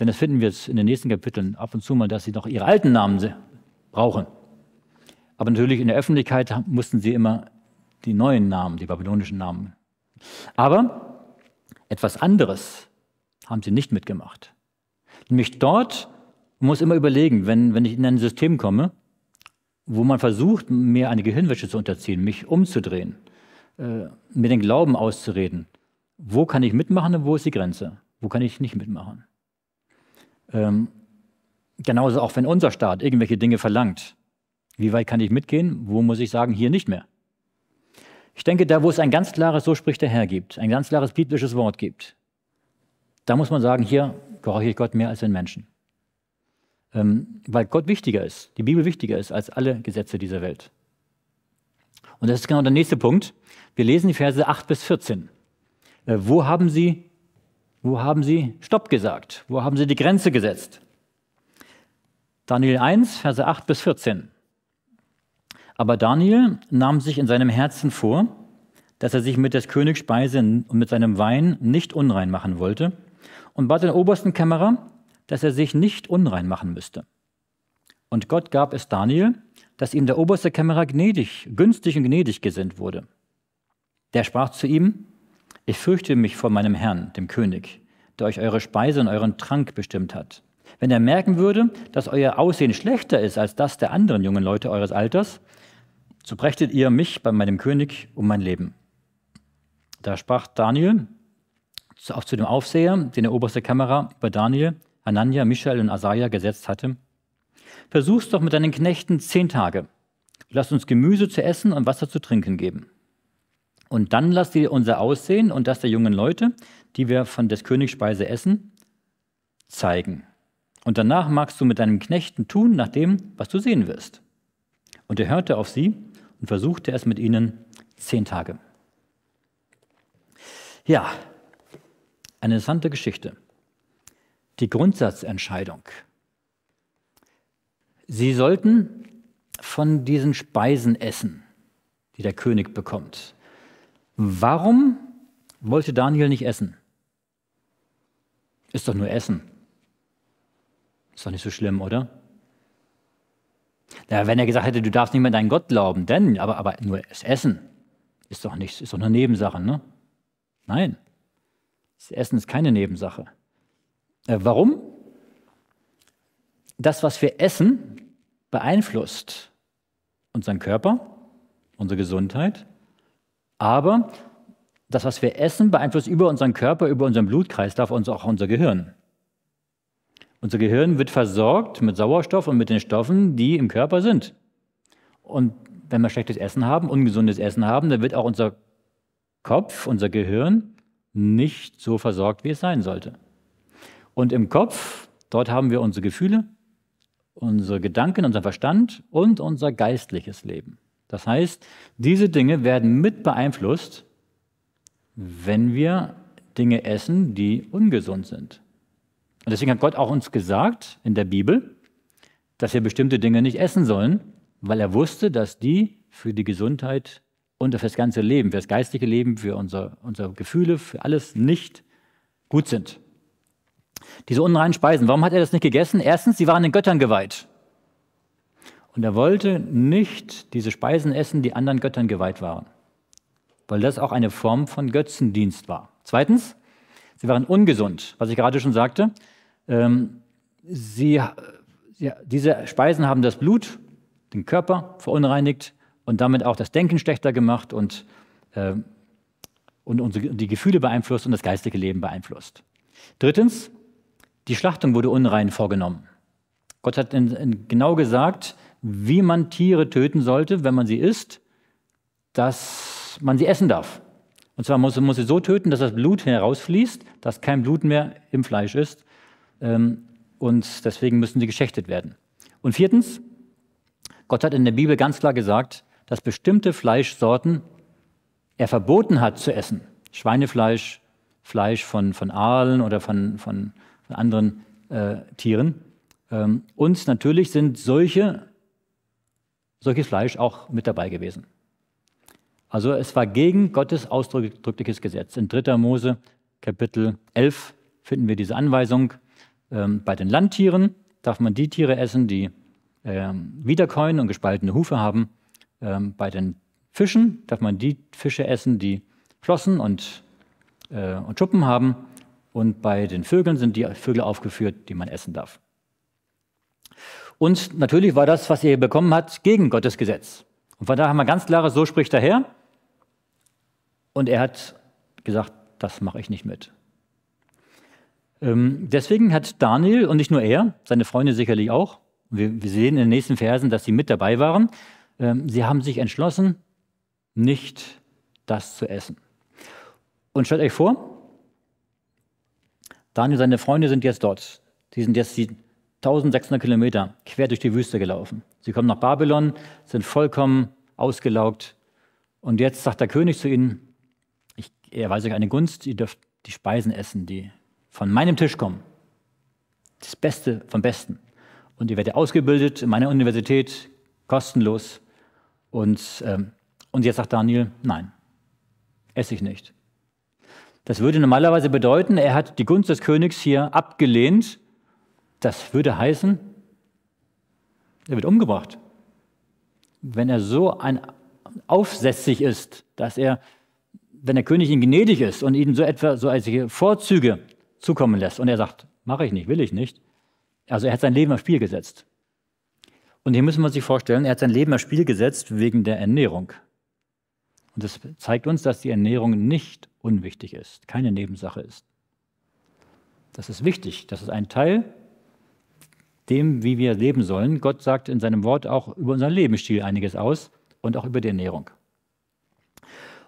[SPEAKER 1] Denn das finden wir jetzt in den nächsten Kapiteln ab und zu mal, dass sie noch ihre alten Namen brauchen. Aber natürlich in der Öffentlichkeit mussten sie immer die neuen Namen, die babylonischen Namen. Aber etwas anderes haben sie nicht mitgemacht. Nämlich dort man muss immer überlegen, wenn, wenn ich in ein System komme, wo man versucht, mir eine Gehirnwäsche zu unterziehen, mich umzudrehen, äh, mir den Glauben auszureden, wo kann ich mitmachen und wo ist die Grenze? Wo kann ich nicht mitmachen? Ähm, genauso auch wenn unser Staat irgendwelche Dinge verlangt. Wie weit kann ich mitgehen? Wo muss ich sagen, hier nicht mehr? Ich denke, da, wo es ein ganz klares So spricht der Herr gibt, ein ganz klares biblisches Wort gibt, da muss man sagen, hier gehorche ich Gott mehr als den Menschen. Ähm, weil Gott wichtiger ist, die Bibel wichtiger ist als alle Gesetze dieser Welt. Und das ist genau der nächste Punkt. Wir lesen die Verse 8 bis 14. Äh, wo haben sie wo haben sie Stopp gesagt? Wo haben sie die Grenze gesetzt? Daniel 1, Verse 8 bis 14. Aber Daniel nahm sich in seinem Herzen vor, dass er sich mit des Königs Speise und mit seinem Wein nicht unrein machen wollte und bat den obersten Kämmerer, dass er sich nicht unrein machen müsste. Und Gott gab es Daniel, dass ihm der oberste Kämmerer gnädig, günstig und gnädig gesinnt wurde. Der sprach zu ihm, ich fürchte mich vor meinem Herrn, dem König, der euch eure Speise und euren Trank bestimmt hat. Wenn er merken würde, dass euer Aussehen schlechter ist als das der anderen jungen Leute eures Alters, so brächtet ihr mich bei meinem König um mein Leben. Da sprach Daniel auch zu dem Aufseher, den der oberste Kammerer bei Daniel, Anania, Michael und Asaja gesetzt hatte. Versuch's doch mit deinen Knechten zehn Tage. Lass uns Gemüse zu essen und Wasser zu trinken geben. Und dann lasst ihr unser Aussehen und das der jungen Leute, die wir von des Königs Speise essen, zeigen. Und danach magst du mit deinen Knechten tun nach dem, was du sehen wirst. Und er hörte auf sie und versuchte es mit ihnen zehn Tage. Ja, eine interessante Geschichte. Die Grundsatzentscheidung. Sie sollten von diesen Speisen essen, die der König bekommt. Warum wollte Daniel nicht essen? Ist doch nur Essen. Ist doch nicht so schlimm, oder? Ja, wenn er gesagt hätte, du darfst nicht mehr an deinen Gott glauben, denn, aber, aber nur das Essen ist doch nichts, ist doch eine Nebensache, ne? Nein, das Essen ist keine Nebensache. Äh, warum? Das, was wir essen, beeinflusst unseren Körper, unsere Gesundheit, aber das, was wir essen, beeinflusst über unseren Körper, über unseren Blutkreislauf und auch unser Gehirn. Unser Gehirn wird versorgt mit Sauerstoff und mit den Stoffen, die im Körper sind. Und wenn wir schlechtes Essen haben, ungesundes Essen haben, dann wird auch unser Kopf, unser Gehirn nicht so versorgt, wie es sein sollte. Und im Kopf, dort haben wir unsere Gefühle, unsere Gedanken, unseren Verstand und unser geistliches Leben. Das heißt, diese Dinge werden mit beeinflusst, wenn wir Dinge essen, die ungesund sind. Und deswegen hat Gott auch uns gesagt in der Bibel, dass wir bestimmte Dinge nicht essen sollen, weil er wusste, dass die für die Gesundheit und für das ganze Leben, für das geistige Leben, für unsere, unsere Gefühle, für alles nicht gut sind. Diese unreinen Speisen, warum hat er das nicht gegessen? Erstens, sie waren den Göttern geweiht. Und er wollte nicht diese Speisen essen, die anderen Göttern geweiht waren, weil das auch eine Form von Götzendienst war. Zweitens, sie waren ungesund, was ich gerade schon sagte. Ähm, sie, ja, diese Speisen haben das Blut, den Körper verunreinigt und damit auch das Denken schlechter gemacht und, äh, und unsere, die Gefühle beeinflusst und das geistige Leben beeinflusst. Drittens, die Schlachtung wurde unrein vorgenommen. Gott hat in, in genau gesagt, wie man Tiere töten sollte, wenn man sie isst, dass man sie essen darf. Und zwar muss, man sie so töten, dass das Blut herausfließt, dass kein Blut mehr im Fleisch ist. Ähm, und deswegen müssen sie geschächtet werden. Und viertens, Gott hat in der Bibel ganz klar gesagt, dass bestimmte Fleischsorten er verboten hat zu essen. Schweinefleisch, Fleisch von, von Aalen oder von, von, von anderen äh, Tieren. Ähm, und natürlich sind solche solches Fleisch auch mit dabei gewesen. Also es war gegen Gottes ausdrückliches Gesetz. In 3. Mose Kapitel 11 finden wir diese Anweisung. Ähm, bei den Landtieren darf man die Tiere essen, die ähm, wiederkäuen und gespaltene Hufe haben. Ähm, bei den Fischen darf man die Fische essen, die Flossen und, äh, und Schuppen haben. Und bei den Vögeln sind die Vögel aufgeführt, die man essen darf. Und natürlich war das, was ihr bekommen habt, gegen Gottes Gesetz. Und von daher haben wir ganz klares, so spricht der Herr. Und er hat gesagt, das mache ich nicht mit. Ähm, deswegen hat Daniel und nicht nur er, seine Freunde sicherlich auch, wir, sehen in den nächsten Versen, dass sie mit dabei waren, ähm, sie haben sich entschlossen, nicht das zu essen. Und stellt euch vor, Daniel und seine Freunde sind jetzt dort. Sie sind jetzt die 1600 Kilometer quer durch die Wüste gelaufen. Sie kommen nach Babylon, sind vollkommen ausgelaugt. Und jetzt sagt der König zu ihnen, ich erweise euch eine Gunst, ihr dürft die Speisen essen, die von meinem Tisch kommen. Das Beste vom Besten. Und ihr werdet ausgebildet in meiner Universität, kostenlos. Und, ähm, und jetzt sagt Daniel, nein, esse ich nicht. Das würde normalerweise bedeuten, er hat die Gunst des Königs hier abgelehnt das würde heißen, er wird umgebracht. Wenn er so ein aufsässig ist, dass er, wenn der König ihn gnädig ist und ihm so etwa so solche Vorzüge zukommen lässt und er sagt, mache ich nicht, will ich nicht. Also er hat sein Leben aufs Spiel gesetzt. Und hier müssen wir uns vorstellen, er hat sein Leben aufs Spiel gesetzt wegen der Ernährung. Und das zeigt uns, dass die Ernährung nicht unwichtig ist, keine Nebensache ist. Das ist wichtig, das ist ein Teil dem, wie wir leben sollen. Gott sagt in seinem Wort auch über unseren Lebensstil einiges aus und auch über die Ernährung.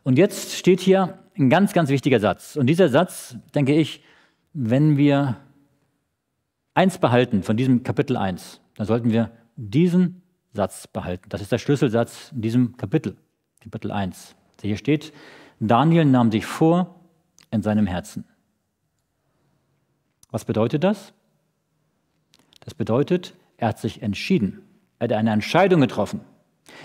[SPEAKER 1] Und jetzt steht hier ein ganz, ganz wichtiger Satz. Und dieser Satz, denke ich, wenn wir eins behalten von diesem Kapitel 1, dann sollten wir diesen Satz behalten. Das ist der Schlüsselsatz in diesem Kapitel, Kapitel 1. Hier steht, Daniel nahm sich vor in seinem Herzen. Was bedeutet das? Das bedeutet, er hat sich entschieden. Er hat eine Entscheidung getroffen.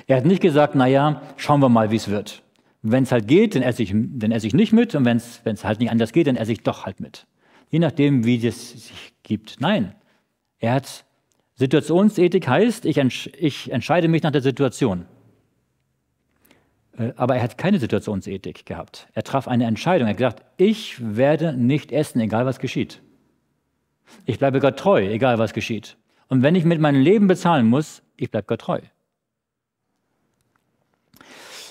[SPEAKER 1] Er hat nicht gesagt, naja, schauen wir mal, wie es wird. Wenn es halt geht, dann esse, ich, dann esse ich nicht mit. Und wenn es halt nicht anders geht, dann esse ich doch halt mit. Je nachdem, wie es sich gibt. Nein, er hat Situationsethik heißt, ich, entsch ich entscheide mich nach der Situation. Äh, aber er hat keine Situationsethik gehabt. Er traf eine Entscheidung. Er hat gesagt, ich werde nicht essen, egal was geschieht. Ich bleibe Gott treu, egal was geschieht. Und wenn ich mit meinem Leben bezahlen muss, ich bleibe Gott treu.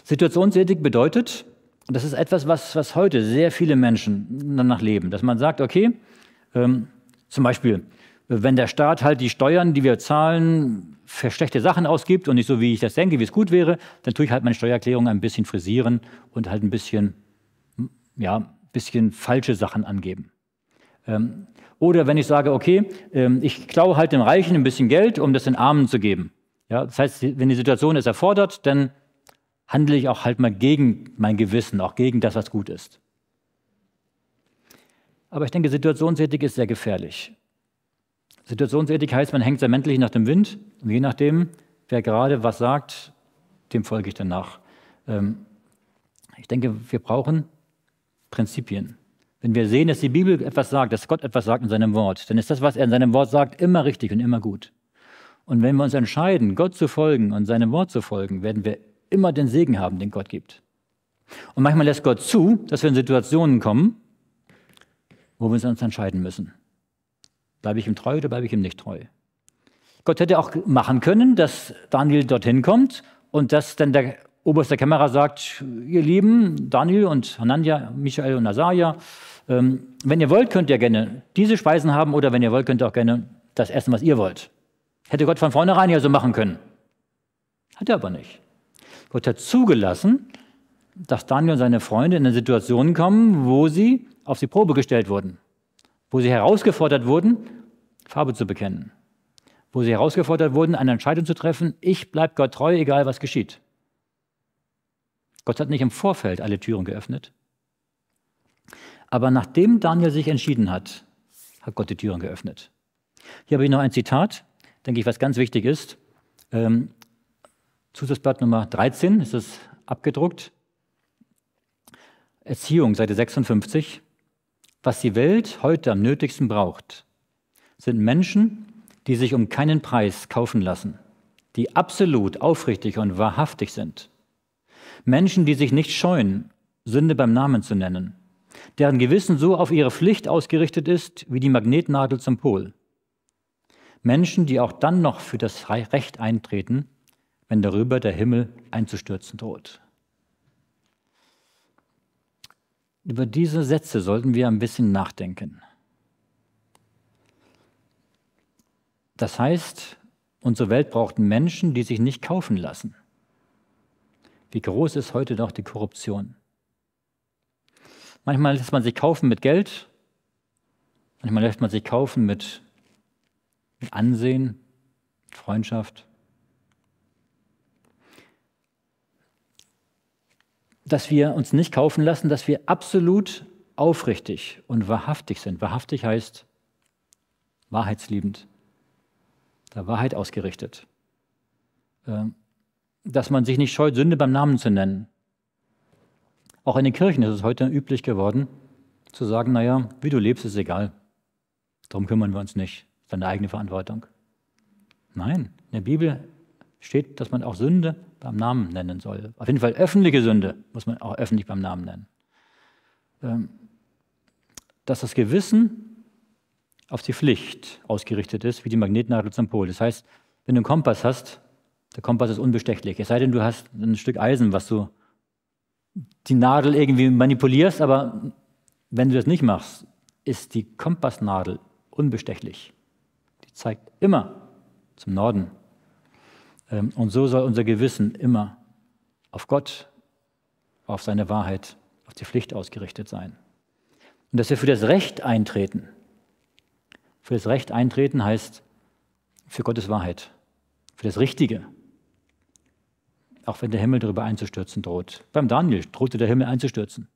[SPEAKER 1] Situationsethik bedeutet, und das ist etwas, was, was heute sehr viele Menschen danach leben, dass man sagt, okay, ähm, zum Beispiel, wenn der Staat halt die Steuern, die wir zahlen, für schlechte Sachen ausgibt und nicht so, wie ich das denke, wie es gut wäre, dann tue ich halt meine Steuererklärung ein bisschen frisieren und halt ein bisschen, ja, bisschen falsche Sachen angeben. Ähm, oder wenn ich sage, okay, ähm, ich klaue halt dem Reichen ein bisschen Geld, um das den Armen zu geben. Ja, das heißt, wenn die Situation es erfordert, dann handle ich auch halt mal gegen mein Gewissen, auch gegen das, was gut ist. Aber ich denke, Situationsethik ist sehr gefährlich. Situationsethik heißt, man hängt sehr männlich nach dem Wind und je nachdem, wer gerade was sagt, dem folge ich danach. Ähm, ich denke, wir brauchen Prinzipien. Wenn wir sehen, dass die Bibel etwas sagt, dass Gott etwas sagt in seinem Wort, dann ist das, was er in seinem Wort sagt, immer richtig und immer gut. Und wenn wir uns entscheiden, Gott zu folgen und seinem Wort zu folgen, werden wir immer den Segen haben, den Gott gibt. Und manchmal lässt Gott zu, dass wir in Situationen kommen, wo wir uns entscheiden müssen. Bleibe ich ihm treu oder bleibe ich ihm nicht treu? Gott hätte auch machen können, dass Daniel dorthin kommt und dass dann der Oberster Kämmerer sagt, ihr Lieben, Daniel und Hanania, Michael und Nazaria, ähm, wenn ihr wollt, könnt ihr gerne diese Speisen haben oder wenn ihr wollt, könnt ihr auch gerne das essen, was ihr wollt. Hätte Gott von vornherein ja so machen können. Hat er aber nicht. Gott hat zugelassen, dass Daniel und seine Freunde in eine Situation kommen, wo sie auf die Probe gestellt wurden, wo sie herausgefordert wurden, Farbe zu bekennen, wo sie herausgefordert wurden, eine Entscheidung zu treffen, ich bleibe Gott treu, egal was geschieht. Gott hat nicht im Vorfeld alle Türen geöffnet. Aber nachdem Daniel sich entschieden hat, hat Gott die Türen geöffnet. Hier habe ich noch ein Zitat, denke ich, was ganz wichtig ist. Ähm, Zusatzblatt Nummer 13 ist es abgedruckt. Erziehung, Seite 56. Was die Welt heute am nötigsten braucht, sind Menschen, die sich um keinen Preis kaufen lassen, die absolut aufrichtig und wahrhaftig sind. Menschen, die sich nicht scheuen, Sünde beim Namen zu nennen, deren Gewissen so auf ihre Pflicht ausgerichtet ist wie die Magnetnadel zum Pol. Menschen, die auch dann noch für das Recht eintreten, wenn darüber der Himmel einzustürzen droht. Über diese Sätze sollten wir ein bisschen nachdenken. Das heißt, unsere Welt braucht Menschen, die sich nicht kaufen lassen. Wie groß ist heute noch die Korruption? Manchmal lässt man sich kaufen mit Geld, manchmal lässt man sich kaufen mit, Ansehen, Freundschaft. Dass wir uns nicht kaufen lassen, dass wir absolut aufrichtig und wahrhaftig sind. Wahrhaftig heißt wahrheitsliebend, der Wahrheit ausgerichtet. Ähm, dass man sich nicht scheut, Sünde beim Namen zu nennen. Auch in den Kirchen ist es heute üblich geworden, zu sagen, naja, wie du lebst, ist egal. Darum kümmern wir uns nicht. Das ist deine eigene Verantwortung. Nein, in der Bibel steht, dass man auch Sünde beim Namen nennen soll. Auf jeden Fall öffentliche Sünde muss man auch öffentlich beim Namen nennen. Ähm, dass das Gewissen auf die Pflicht ausgerichtet ist, wie die Magnetnadel zum Pol. Das heißt, wenn du einen Kompass hast, der Kompass ist unbestechlich. Es sei denn, du hast ein Stück Eisen, was du die Nadel irgendwie manipulierst, aber wenn du das nicht machst, ist die Kompassnadel unbestechlich. Die zeigt immer zum Norden. Ähm, und so soll unser Gewissen immer auf Gott, auf seine Wahrheit, auf die Pflicht ausgerichtet sein. Und dass wir für das Recht eintreten. Für das Recht eintreten heißt für Gottes Wahrheit, für das Richtige, auch wenn der Himmel darüber einzustürzen droht. Beim Daniel drohte der Himmel einzustürzen.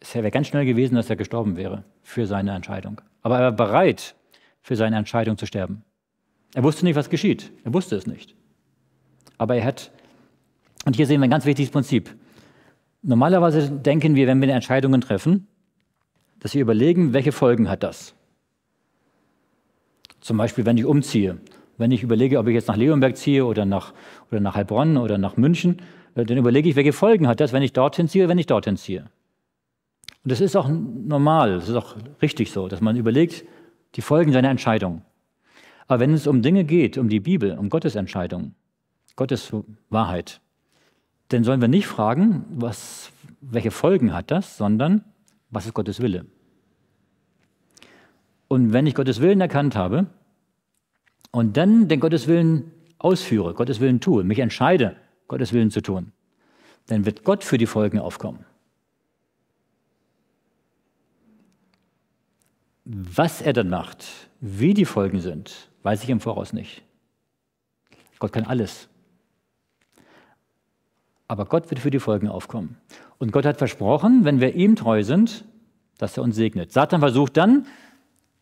[SPEAKER 1] Es wäre ganz schnell gewesen, dass er gestorben wäre für seine Entscheidung. Aber er war bereit, für seine Entscheidung zu sterben. Er wusste nicht, was geschieht. Er wusste es nicht. Aber er hat, und hier sehen wir ein ganz wichtiges Prinzip. Normalerweise denken wir, wenn wir Entscheidungen treffen, dass wir überlegen, welche Folgen hat das. Zum Beispiel, wenn ich umziehe, wenn ich überlege, ob ich jetzt nach Leonberg ziehe oder nach, oder nach Heilbronn oder nach München, äh, dann überlege ich, welche Folgen hat das, wenn ich dorthin ziehe, wenn ich dorthin ziehe. Und das ist auch normal, das ist auch richtig so, dass man überlegt, die Folgen seiner Entscheidung. Aber wenn es um Dinge geht, um die Bibel, um Gottes Entscheidung, Gottes Wahrheit, dann sollen wir nicht fragen, was, welche Folgen hat das, sondern was ist Gottes Wille. Und wenn ich Gottes Willen erkannt habe, und dann den Gotteswillen ausführe, Gotteswillen tue, mich entscheide, Gotteswillen zu tun, dann wird Gott für die Folgen aufkommen. Was er dann macht, wie die Folgen sind, weiß ich im Voraus nicht. Gott kann alles. Aber Gott wird für die Folgen aufkommen. Und Gott hat versprochen, wenn wir ihm treu sind, dass er uns segnet. Satan versucht dann,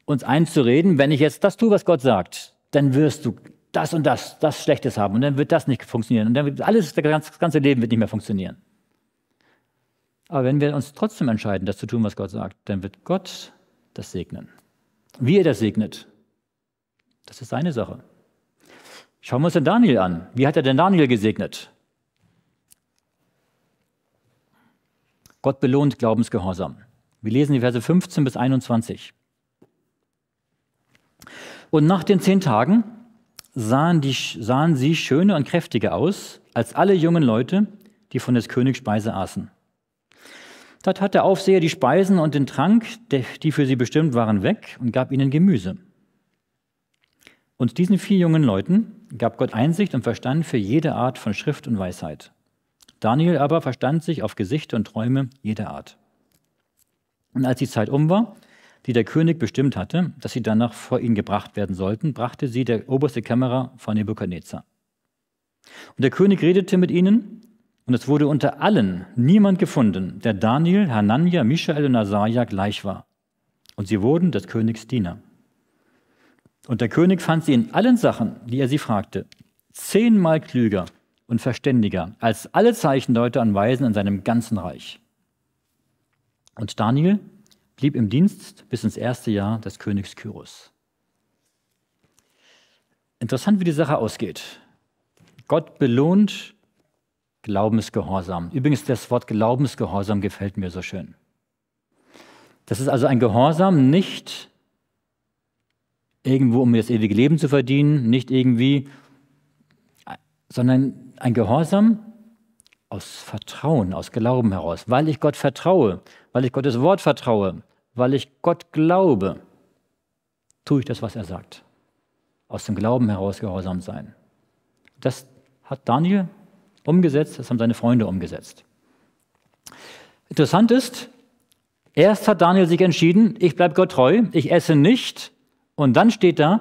[SPEAKER 1] uns einzureden, wenn ich jetzt das tue, was Gott sagt, dann wirst du das und das, das Schlechtes haben und dann wird das nicht funktionieren und dann wird alles, das ganze Leben wird nicht mehr funktionieren. Aber wenn wir uns trotzdem entscheiden, das zu tun, was Gott sagt, dann wird Gott das segnen. Wie er das segnet, das ist seine Sache. Schauen wir uns den Daniel an. Wie hat er denn Daniel gesegnet? Gott belohnt Glaubensgehorsam. Wir lesen die Verse 15 bis 21. Und nach den zehn Tagen sahen, die, sahen sie schöner und kräftiger aus als alle jungen Leute, die von des Königs Speise aßen. Dort hat der Aufseher die Speisen und den Trank, die für sie bestimmt waren, weg und gab ihnen Gemüse. Und diesen vier jungen Leuten gab Gott Einsicht und Verstand für jede Art von Schrift und Weisheit. Daniel aber verstand sich auf Gesichter und Träume jeder Art. Und als die Zeit um war, die der König bestimmt hatte, dass sie danach vor ihn gebracht werden sollten, brachte sie der oberste Kämmerer von Nebukadnezar. Und der König redete mit ihnen, und es wurde unter allen niemand gefunden, der Daniel, Hanania, Michael und Asaja gleich war. Und sie wurden des Königs Diener. Und der König fand sie in allen Sachen, die er sie fragte, zehnmal klüger und verständiger als alle Zeichendeuter und Weisen in seinem ganzen Reich. Und Daniel blieb im Dienst bis ins erste Jahr des Königs Kyros. Interessant, wie die Sache ausgeht. Gott belohnt Glaubensgehorsam. Übrigens, das Wort Glaubensgehorsam gefällt mir so schön. Das ist also ein Gehorsam, nicht irgendwo, um mir das ewige Leben zu verdienen, nicht irgendwie, sondern ein Gehorsam, aus Vertrauen, aus Glauben heraus, weil ich Gott vertraue, weil ich Gottes Wort vertraue, weil ich Gott glaube, tue ich das, was er sagt. Aus dem Glauben heraus gehorsam sein. Das hat Daniel umgesetzt, das haben seine Freunde umgesetzt. Interessant ist, erst hat Daniel sich entschieden, ich bleibe Gott treu, ich esse nicht, und dann steht da,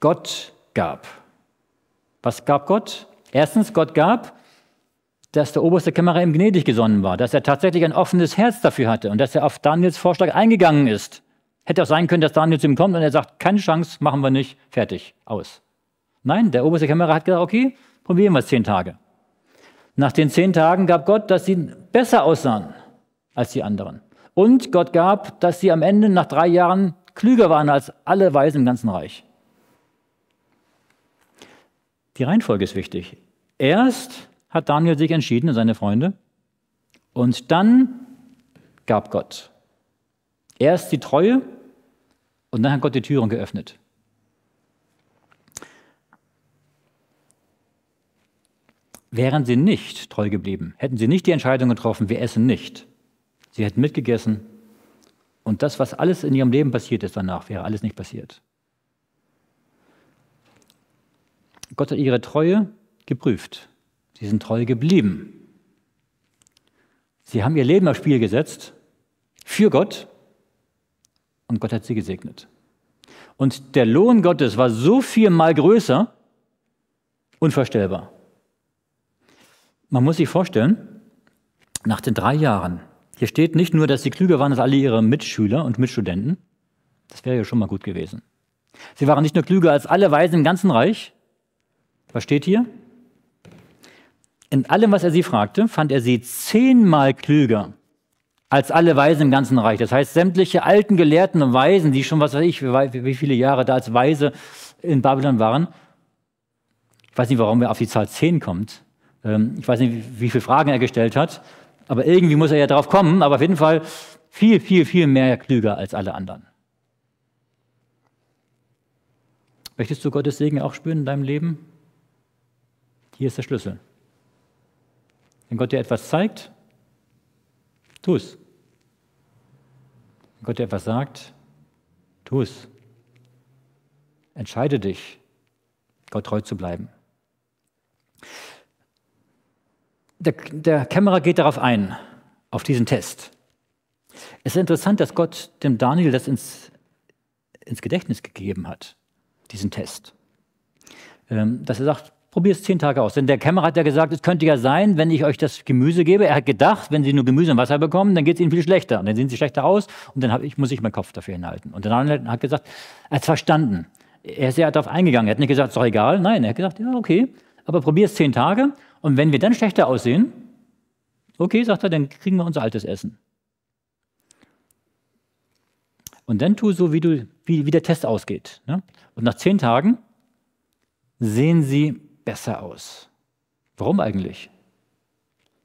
[SPEAKER 1] Gott gab. Was gab Gott? Erstens, Gott gab dass der oberste Kämmerer ihm gnädig gesonnen war, dass er tatsächlich ein offenes Herz dafür hatte und dass er auf Daniels Vorschlag eingegangen ist. Hätte auch sein können, dass Daniel zu ihm kommt und er sagt, keine Chance, machen wir nicht, fertig, aus. Nein, der oberste Kämmerer hat gesagt, okay, probieren wir es zehn Tage. Nach den zehn Tagen gab Gott, dass sie besser aussahen als die anderen. Und Gott gab, dass sie am Ende nach drei Jahren klüger waren als alle Weisen im ganzen Reich. Die Reihenfolge ist wichtig. Erst hat Daniel sich entschieden und seine Freunde. Und dann gab Gott erst die Treue und dann hat Gott die Türen geöffnet. Wären sie nicht treu geblieben, hätten sie nicht die Entscheidung getroffen, wir essen nicht. Sie hätten mitgegessen und das, was alles in ihrem Leben passiert ist danach, wäre alles nicht passiert. Gott hat ihre Treue geprüft. Sie sind treu geblieben. Sie haben ihr Leben aufs Spiel gesetzt für Gott und Gott hat sie gesegnet. Und der Lohn Gottes war so viermal größer, unvorstellbar. Man muss sich vorstellen, nach den drei Jahren, hier steht nicht nur, dass sie klüger waren als alle ihre Mitschüler und Mitstudenten, das wäre ja schon mal gut gewesen. Sie waren nicht nur klüger als alle Weisen im ganzen Reich. Was steht hier? In allem, was er sie fragte, fand er sie zehnmal klüger als alle Weisen im ganzen Reich. Das heißt, sämtliche alten Gelehrten und Weisen, die schon, was weiß ich, wie viele Jahre da als Weise in Babylon waren. Ich weiß nicht, warum er auf die Zahl zehn kommt. Ähm, ich weiß nicht, wie viele Fragen er gestellt hat, aber irgendwie muss er ja drauf kommen. Aber auf jeden Fall viel, viel, viel mehr klüger als alle anderen. Möchtest du Gottes Segen auch spüren in deinem Leben? Hier ist der Schlüssel. Wenn Gott dir etwas zeigt, tu es. Wenn Gott dir etwas sagt, tu es. Entscheide dich, Gott treu zu bleiben. Der, der Kämmerer geht darauf ein, auf diesen Test. Es ist interessant, dass Gott dem Daniel das ins, ins Gedächtnis gegeben hat, diesen Test. Ähm, dass er sagt, Probier es zehn Tage aus. Denn der Kämmerer hat ja gesagt, es könnte ja sein, wenn ich euch das Gemüse gebe. Er hat gedacht, wenn sie nur Gemüse und Wasser bekommen, dann geht es ihnen viel schlechter. Und dann sehen sie schlechter aus und dann ich, muss ich meinen Kopf dafür hinhalten. Und der andere hat gesagt, er hat es verstanden. Er ist sehr darauf eingegangen. Er hat nicht gesagt, ist doch egal. Nein, er hat gesagt, ja, okay, aber probier es zehn Tage. Und wenn wir dann schlechter aussehen, okay, sagt er, dann kriegen wir unser altes Essen. Und dann tu so, wie, du, wie, wie der Test ausgeht. Ne? Und nach zehn Tagen sehen sie besser aus. Warum eigentlich?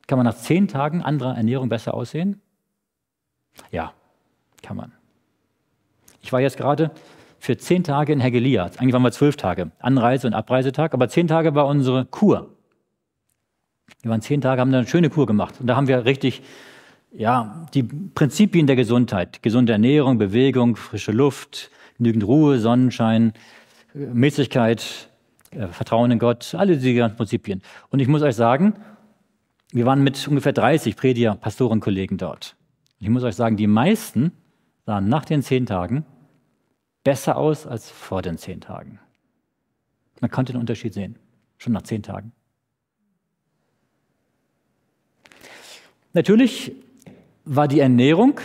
[SPEAKER 1] Kann man nach zehn Tagen anderer Ernährung besser aussehen? Ja, kann man. Ich war jetzt gerade für zehn Tage in Hegelia. Eigentlich waren wir zwölf Tage, Anreise- und Abreisetag, aber zehn Tage war unsere Kur. Wir waren zehn Tage, haben da eine schöne Kur gemacht. Und da haben wir richtig ja, die Prinzipien der Gesundheit, gesunde Ernährung, Bewegung, frische Luft, genügend Ruhe, Sonnenschein, Mäßigkeit, äh, Vertrauen in Gott, alle diese ganzen Prinzipien. Und ich muss euch sagen, wir waren mit ungefähr 30 Prediger, Pastorenkollegen dort. Und ich muss euch sagen, die meisten sahen nach den zehn Tagen besser aus als vor den zehn Tagen. Man konnte den Unterschied sehen, schon nach zehn Tagen. Natürlich war die Ernährung,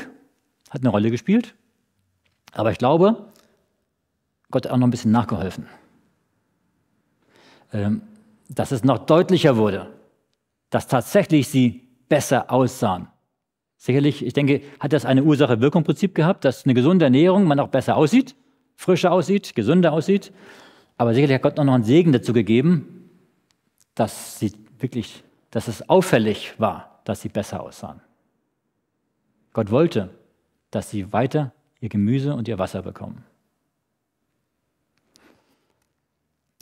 [SPEAKER 1] hat eine Rolle gespielt, aber ich glaube, Gott hat auch noch ein bisschen nachgeholfen. Ähm, dass es noch deutlicher wurde, dass tatsächlich sie besser aussahen. Sicherlich, ich denke, hat das eine Ursache-Wirkung-Prinzip gehabt, dass eine gesunde Ernährung man auch besser aussieht, frischer aussieht, gesünder aussieht. Aber sicherlich hat Gott noch einen Segen dazu gegeben, dass sie wirklich, dass es auffällig war, dass sie besser aussahen. Gott wollte, dass sie weiter ihr Gemüse und ihr Wasser bekommen.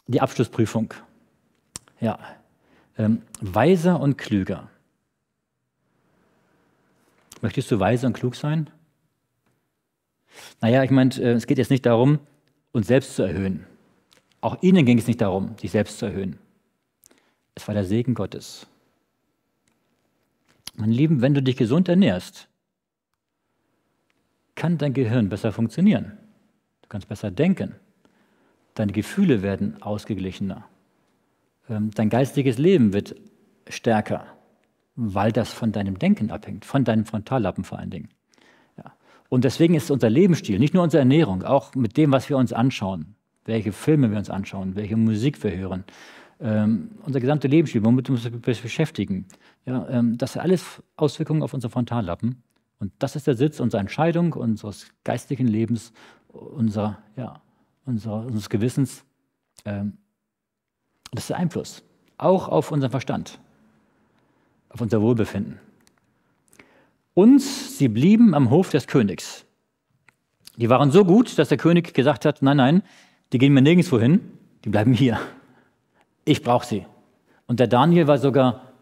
[SPEAKER 1] die Abschlussprüfung. Ja, ähm, weiser und klüger. Möchtest du weise und klug sein? Naja, ich meine, äh, es geht jetzt nicht darum, uns selbst zu erhöhen. Auch ihnen ging es nicht darum, sich selbst zu erhöhen. Es war der Segen Gottes. Mein Lieben, wenn du dich gesund ernährst, kann dein Gehirn besser funktionieren. Du kannst besser denken. Deine Gefühle werden ausgeglichener. Ähm, dein geistiges Leben wird stärker, weil das von deinem Denken abhängt, von deinem Frontallappen vor allen Dingen. Ja. Und deswegen ist unser Lebensstil, nicht nur unsere Ernährung, auch mit dem, was wir uns anschauen, welche Filme wir uns anschauen, welche Musik wir hören, ähm, unser gesamter Lebensstil, womit wir uns beschäftigen, ja, ähm, das hat alles Auswirkungen auf unseren Frontallappen. Und das ist der Sitz unserer Entscheidung, unseres geistigen Lebens, unserer, ja, unserer, unseres Gewissens, ähm, das ist der Einfluss, auch auf unseren Verstand, auf unser Wohlbefinden. Und sie blieben am Hof des Königs. Die waren so gut, dass der König gesagt hat, nein, nein, die gehen mir nirgendwo hin, die bleiben hier. Ich brauche sie. Und der Daniel war sogar,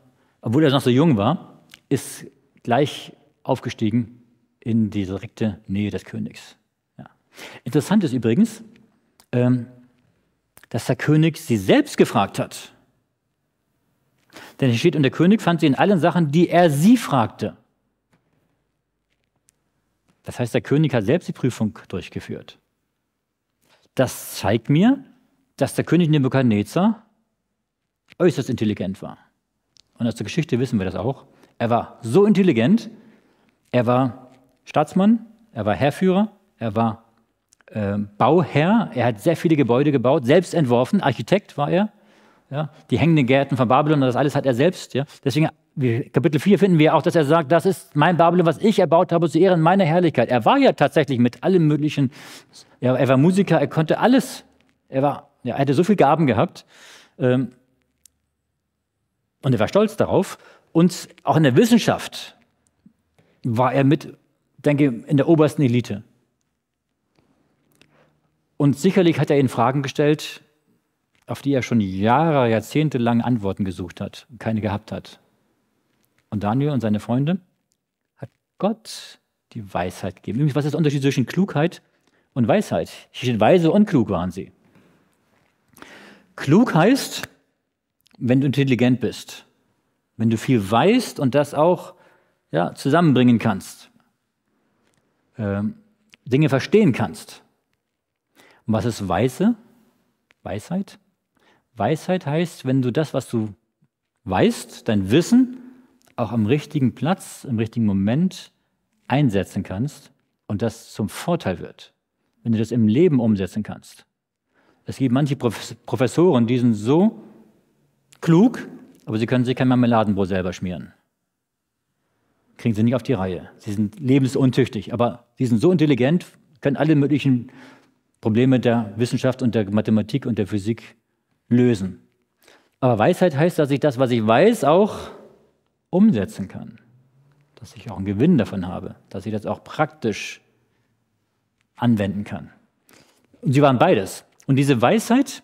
[SPEAKER 1] obwohl er noch so jung war, ist gleich aufgestiegen in die direkte Nähe des Königs. Ja. Interessant ist übrigens, ähm, dass der König sie selbst gefragt hat. Denn hier steht, und der König fand sie in allen Sachen, die er sie fragte. Das heißt, der König hat selbst die Prüfung durchgeführt. Das zeigt mir, dass der König Nebukadnezar äußerst intelligent war. Und aus der Geschichte wissen wir das auch. Er war so intelligent, er war Staatsmann, er war Herrführer, er war ähm, Bauherr. Er hat sehr viele Gebäude gebaut, selbst entworfen. Architekt war er. Ja, die hängenden Gärten von Babylon, das alles hat er selbst. Ja. Deswegen, Kapitel 4 finden wir auch, dass er sagt, das ist mein Babylon, was ich erbaut habe, zu Ehren meiner Herrlichkeit. Er war ja tatsächlich mit allem möglichen, ja, er war Musiker, er konnte alles. Er, war, ja, er hatte so viele Gaben gehabt. Ähm, und er war stolz darauf. Und auch in der Wissenschaft war er mit, denke ich, in der obersten Elite. Und sicherlich hat er ihnen Fragen gestellt, auf die er schon Jahre, Jahrzehnte lang Antworten gesucht hat und keine gehabt hat. Und Daniel und seine Freunde hat Gott die Weisheit gegeben. Übrigens, was ist der Unterschied zwischen Klugheit und Weisheit? Sie sind weise und klug waren sie. Klug heißt, wenn du intelligent bist, wenn du viel weißt und das auch ja, zusammenbringen kannst, äh, Dinge verstehen kannst. Und was ist Weise? Weisheit? Weisheit heißt, wenn du das, was du weißt, dein Wissen, auch am richtigen Platz, im richtigen Moment einsetzen kannst und das zum Vorteil wird, wenn du das im Leben umsetzen kannst. Es gibt manche Professoren, die sind so klug, aber sie können sich kein Marmeladenbrot selber schmieren. Kriegen sie nicht auf die Reihe. Sie sind lebensuntüchtig, aber sie sind so intelligent, können alle möglichen Probleme der Wissenschaft und der Mathematik und der Physik lösen. Aber Weisheit heißt, dass ich das, was ich weiß, auch umsetzen kann. Dass ich auch einen Gewinn davon habe, dass ich das auch praktisch anwenden kann. Und sie waren beides. Und diese Weisheit,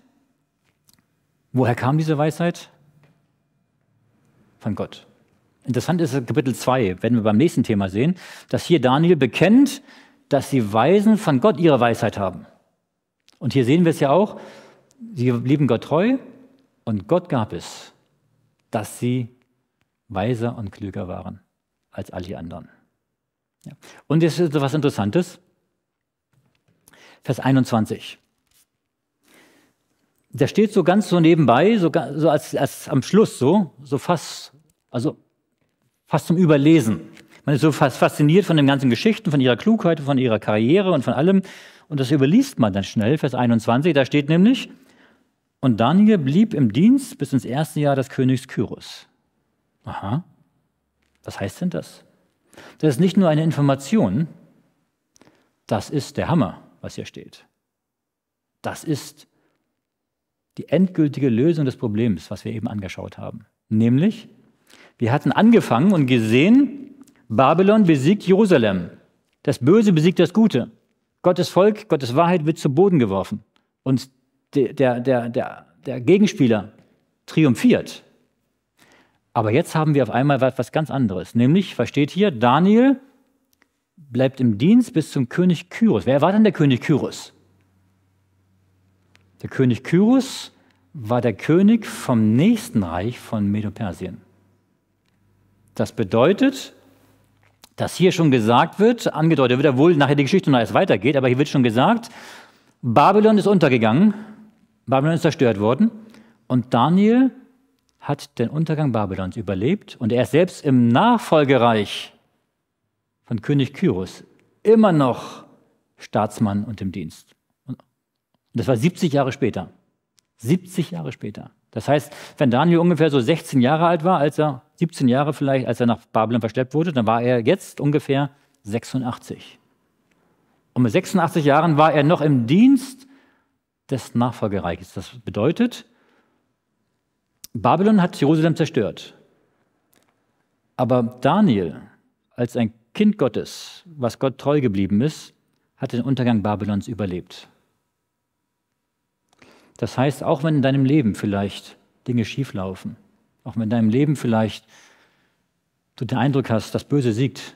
[SPEAKER 1] woher kam diese Weisheit? Von Gott. Interessant ist Kapitel 2, werden wir beim nächsten Thema sehen, dass hier Daniel bekennt, dass die Weisen von Gott ihre Weisheit haben. Und hier sehen wir es ja auch, sie blieben Gott treu und Gott gab es, dass sie weiser und klüger waren als all die anderen. Ja. Und jetzt ist etwas Interessantes. Vers 21. Da steht so ganz so nebenbei, so, so als, als am Schluss so, so fast, also fast zum Überlesen. Man ist so fasziniert von den ganzen Geschichten, von ihrer Klugheit, von ihrer Karriere und von allem. Und das überliest man dann schnell, Vers 21, da steht nämlich, und Daniel blieb im Dienst bis ins erste Jahr des Königs Kyros. Aha, was heißt denn das? Das ist nicht nur eine Information, das ist der Hammer, was hier steht. Das ist die endgültige Lösung des Problems, was wir eben angeschaut haben. Nämlich, wir hatten angefangen und gesehen, Babylon besiegt Jerusalem. Das Böse besiegt das Gute. Gottes Volk, Gottes Wahrheit wird zu Boden geworfen. Und der, der, der, der Gegenspieler triumphiert. Aber jetzt haben wir auf einmal etwas ganz anderes. Nämlich, versteht hier, Daniel bleibt im Dienst bis zum König Kyros. Wer war denn der König Kyros? Der König Kyros war der König vom nächsten Reich von Medo-Persien. Das bedeutet, dass hier schon gesagt wird, angedeutet wird, obwohl nachher die Geschichte noch erst weitergeht, aber hier wird schon gesagt, Babylon ist untergegangen, Babylon ist zerstört worden und Daniel hat den Untergang Babylons überlebt und er ist selbst im Nachfolgereich von König Kyros immer noch Staatsmann und im Dienst. Und das war 70 Jahre später. 70 Jahre später. Das heißt, wenn Daniel ungefähr so 16 Jahre alt war, als er 17 Jahre vielleicht, als er nach Babylon verschleppt wurde, dann war er jetzt ungefähr 86. Und mit 86 Jahren war er noch im Dienst des Nachfolgereiches. Das bedeutet, Babylon hat Jerusalem zerstört. Aber Daniel, als ein Kind Gottes, was Gott treu geblieben ist, hat den Untergang Babylons überlebt. Das heißt, auch wenn in deinem Leben vielleicht Dinge schieflaufen, auch wenn in deinem Leben vielleicht du den Eindruck hast, das Böse siegt,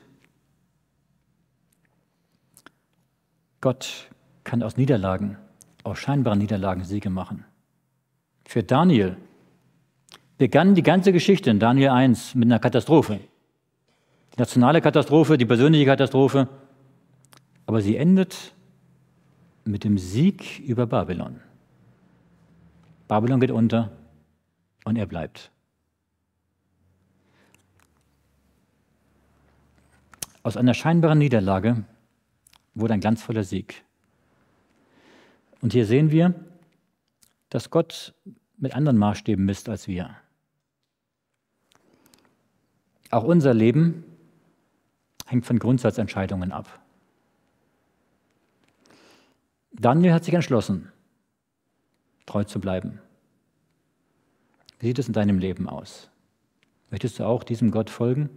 [SPEAKER 1] Gott kann aus Niederlagen, aus scheinbaren Niederlagen Siege machen. Für Daniel begann die ganze Geschichte in Daniel 1 mit einer Katastrophe. Die nationale Katastrophe, die persönliche Katastrophe, aber sie endet mit dem Sieg über Babylon. Babylon geht unter und er bleibt. Aus einer scheinbaren Niederlage wurde ein glanzvoller Sieg. Und hier sehen wir, dass Gott mit anderen Maßstäben misst als wir. Auch unser Leben hängt von Grundsatzentscheidungen ab. Daniel hat sich entschlossen treu zu bleiben? Wie sieht es in deinem Leben aus? Möchtest du auch diesem Gott folgen?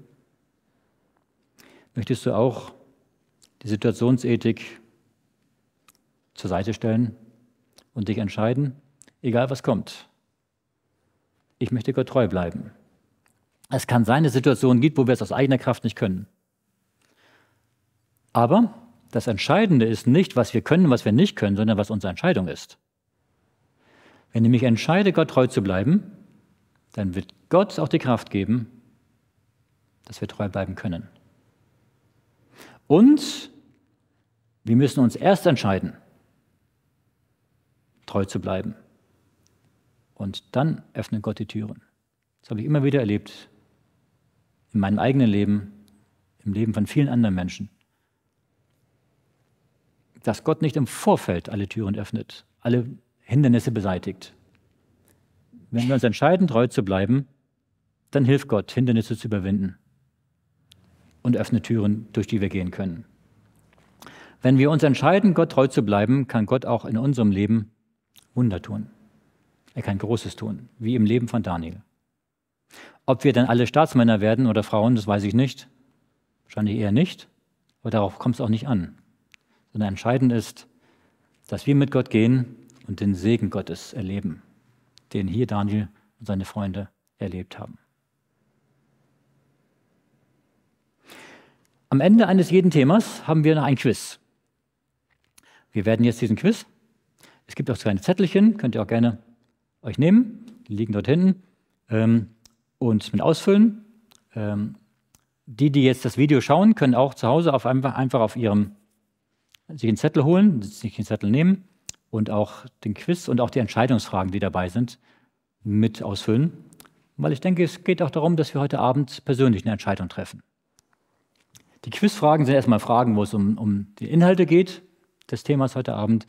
[SPEAKER 1] Möchtest du auch die Situationsethik zur Seite stellen und dich entscheiden, egal was kommt? Ich möchte Gott treu bleiben. Es kann sein, dass es Situationen gibt, wo wir es aus eigener Kraft nicht können. Aber das Entscheidende ist nicht, was wir können, was wir nicht können, sondern was unsere Entscheidung ist. Wenn ich mich entscheide, Gott treu zu bleiben, dann wird Gott auch die Kraft geben, dass wir treu bleiben können. Und wir müssen uns erst entscheiden, treu zu bleiben. Und dann öffnet Gott die Türen. Das habe ich immer wieder erlebt. In meinem eigenen Leben, im Leben von vielen anderen Menschen. Dass Gott nicht im Vorfeld alle Türen öffnet, alle Hindernisse beseitigt. Wenn wir uns entscheiden, treu zu bleiben, dann hilft Gott, Hindernisse zu überwinden und öffnet Türen, durch die wir gehen können. Wenn wir uns entscheiden, Gott treu zu bleiben, kann Gott auch in unserem Leben Wunder tun. Er kann Großes tun, wie im Leben von Daniel. Ob wir dann alle Staatsmänner werden oder Frauen, das weiß ich nicht. Wahrscheinlich eher nicht. Aber darauf kommt es auch nicht an. Sondern entscheidend ist, dass wir mit Gott gehen und den Segen Gottes erleben, den hier Daniel und seine Freunde erlebt haben. Am Ende eines jeden Themas haben wir noch ein Quiz. Wir werden jetzt diesen Quiz. Es gibt auch so kleine Zettelchen, könnt ihr auch gerne euch nehmen. Die liegen dort hinten ähm, und mit ausfüllen. Ähm, die, die jetzt das Video schauen, können auch zu Hause auf einfach, einfach auf ihrem sich einen Zettel holen, sich einen Zettel nehmen und auch den Quiz und auch die Entscheidungsfragen, die dabei sind, mit ausfüllen, weil ich denke, es geht auch darum, dass wir heute Abend persönlich eine Entscheidung treffen. Die Quizfragen sind erstmal Fragen, wo es um, um die Inhalte geht des Themas heute Abend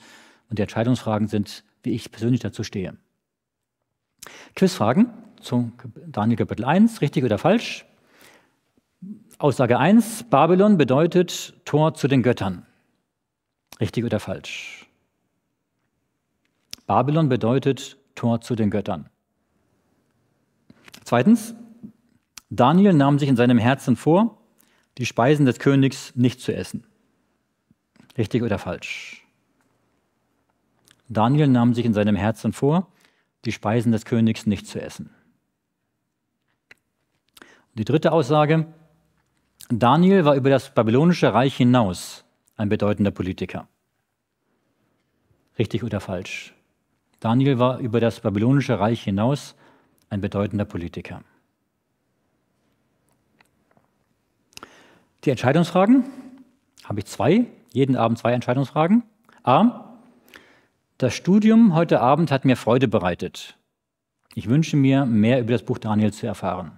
[SPEAKER 1] und die Entscheidungsfragen sind, wie ich persönlich dazu stehe. Quizfragen zum Daniel Kapitel 1, richtig oder falsch. Aussage 1, Babylon bedeutet Tor zu den Göttern. Richtig oder falsch? Babylon bedeutet Tor zu den Göttern. Zweitens, Daniel nahm sich in seinem Herzen vor, die Speisen des Königs nicht zu essen. Richtig oder falsch? Daniel nahm sich in seinem Herzen vor, die Speisen des Königs nicht zu essen. Die dritte Aussage, Daniel war über das babylonische Reich hinaus ein bedeutender Politiker. Richtig oder falsch? Daniel war über das babylonische Reich hinaus ein bedeutender Politiker. Die Entscheidungsfragen habe ich zwei, jeden Abend zwei Entscheidungsfragen. A. Das Studium heute Abend hat mir Freude bereitet. Ich wünsche mir, mehr über das Buch Daniel zu erfahren.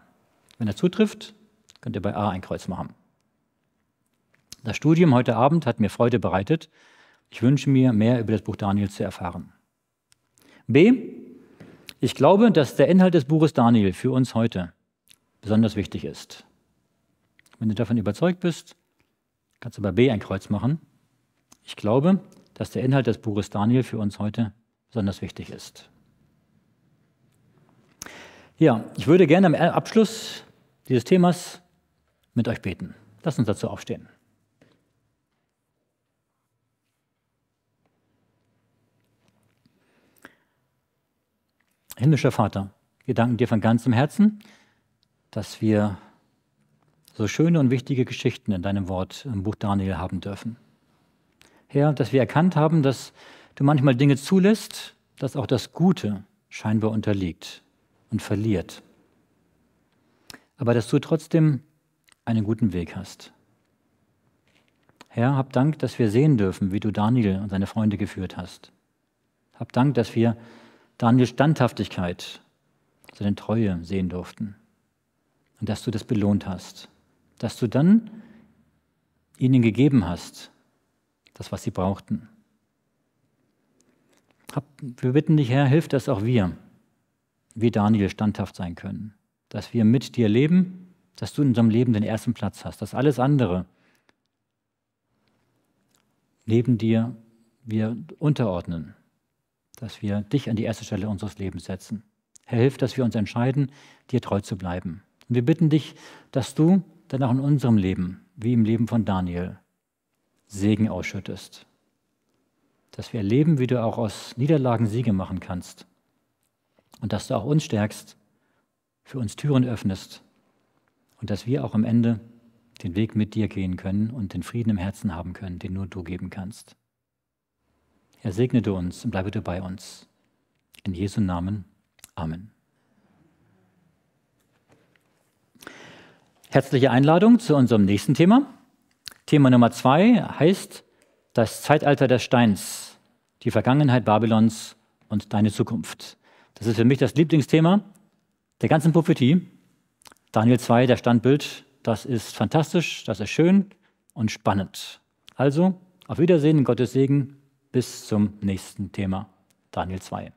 [SPEAKER 1] Wenn er zutrifft, könnt ihr bei A ein Kreuz machen. Das Studium heute Abend hat mir Freude bereitet. Ich wünsche mir, mehr über das Buch Daniel zu erfahren. B. Ich glaube, dass der Inhalt des Buches Daniel für uns heute besonders wichtig ist. Wenn du davon überzeugt bist, kannst du bei B ein Kreuz machen. Ich glaube, dass der Inhalt des Buches Daniel für uns heute besonders wichtig ist. Ja, ich würde gerne am Abschluss dieses Themas mit euch beten. Lass uns dazu aufstehen. Himmlischer Vater, wir danken dir von ganzem Herzen, dass wir so schöne und wichtige Geschichten in deinem Wort im Buch Daniel haben dürfen. Herr, dass wir erkannt haben, dass du manchmal Dinge zulässt, dass auch das Gute scheinbar unterliegt und verliert. Aber dass du trotzdem einen guten Weg hast. Herr, hab Dank, dass wir sehen dürfen, wie du Daniel und seine Freunde geführt hast. Hab Dank, dass wir Daniels Standhaftigkeit, seine Treue sehen durften. Und dass du das belohnt hast. Dass du dann ihnen gegeben hast, das, was sie brauchten. Wir bitten dich, Herr, hilf, dass auch wir, wie Daniel, standhaft sein können. Dass wir mit dir leben, dass du in unserem Leben den ersten Platz hast, dass alles andere neben dir wir unterordnen dass wir dich an die erste Stelle unseres Lebens setzen. Herr, hilf, dass wir uns entscheiden, dir treu zu bleiben. Und wir bitten dich, dass du dann auch in unserem Leben, wie im Leben von Daniel, Segen ausschüttest. Dass wir erleben, wie du auch aus Niederlagen Siege machen kannst. Und dass du auch uns stärkst, für uns Türen öffnest. Und dass wir auch am Ende den Weg mit dir gehen können und den Frieden im Herzen haben können, den nur du geben kannst. Er segnete uns und bleibe du bei uns. In Jesu Namen. Amen. Herzliche Einladung zu unserem nächsten Thema. Thema Nummer zwei heißt das Zeitalter des Steins, die Vergangenheit Babylons und deine Zukunft. Das ist für mich das Lieblingsthema der ganzen Prophetie. Daniel 2, der Standbild, das ist fantastisch, das ist schön und spannend. Also, auf Wiedersehen, Gottes Segen bis zum nächsten Thema, Daniel 2.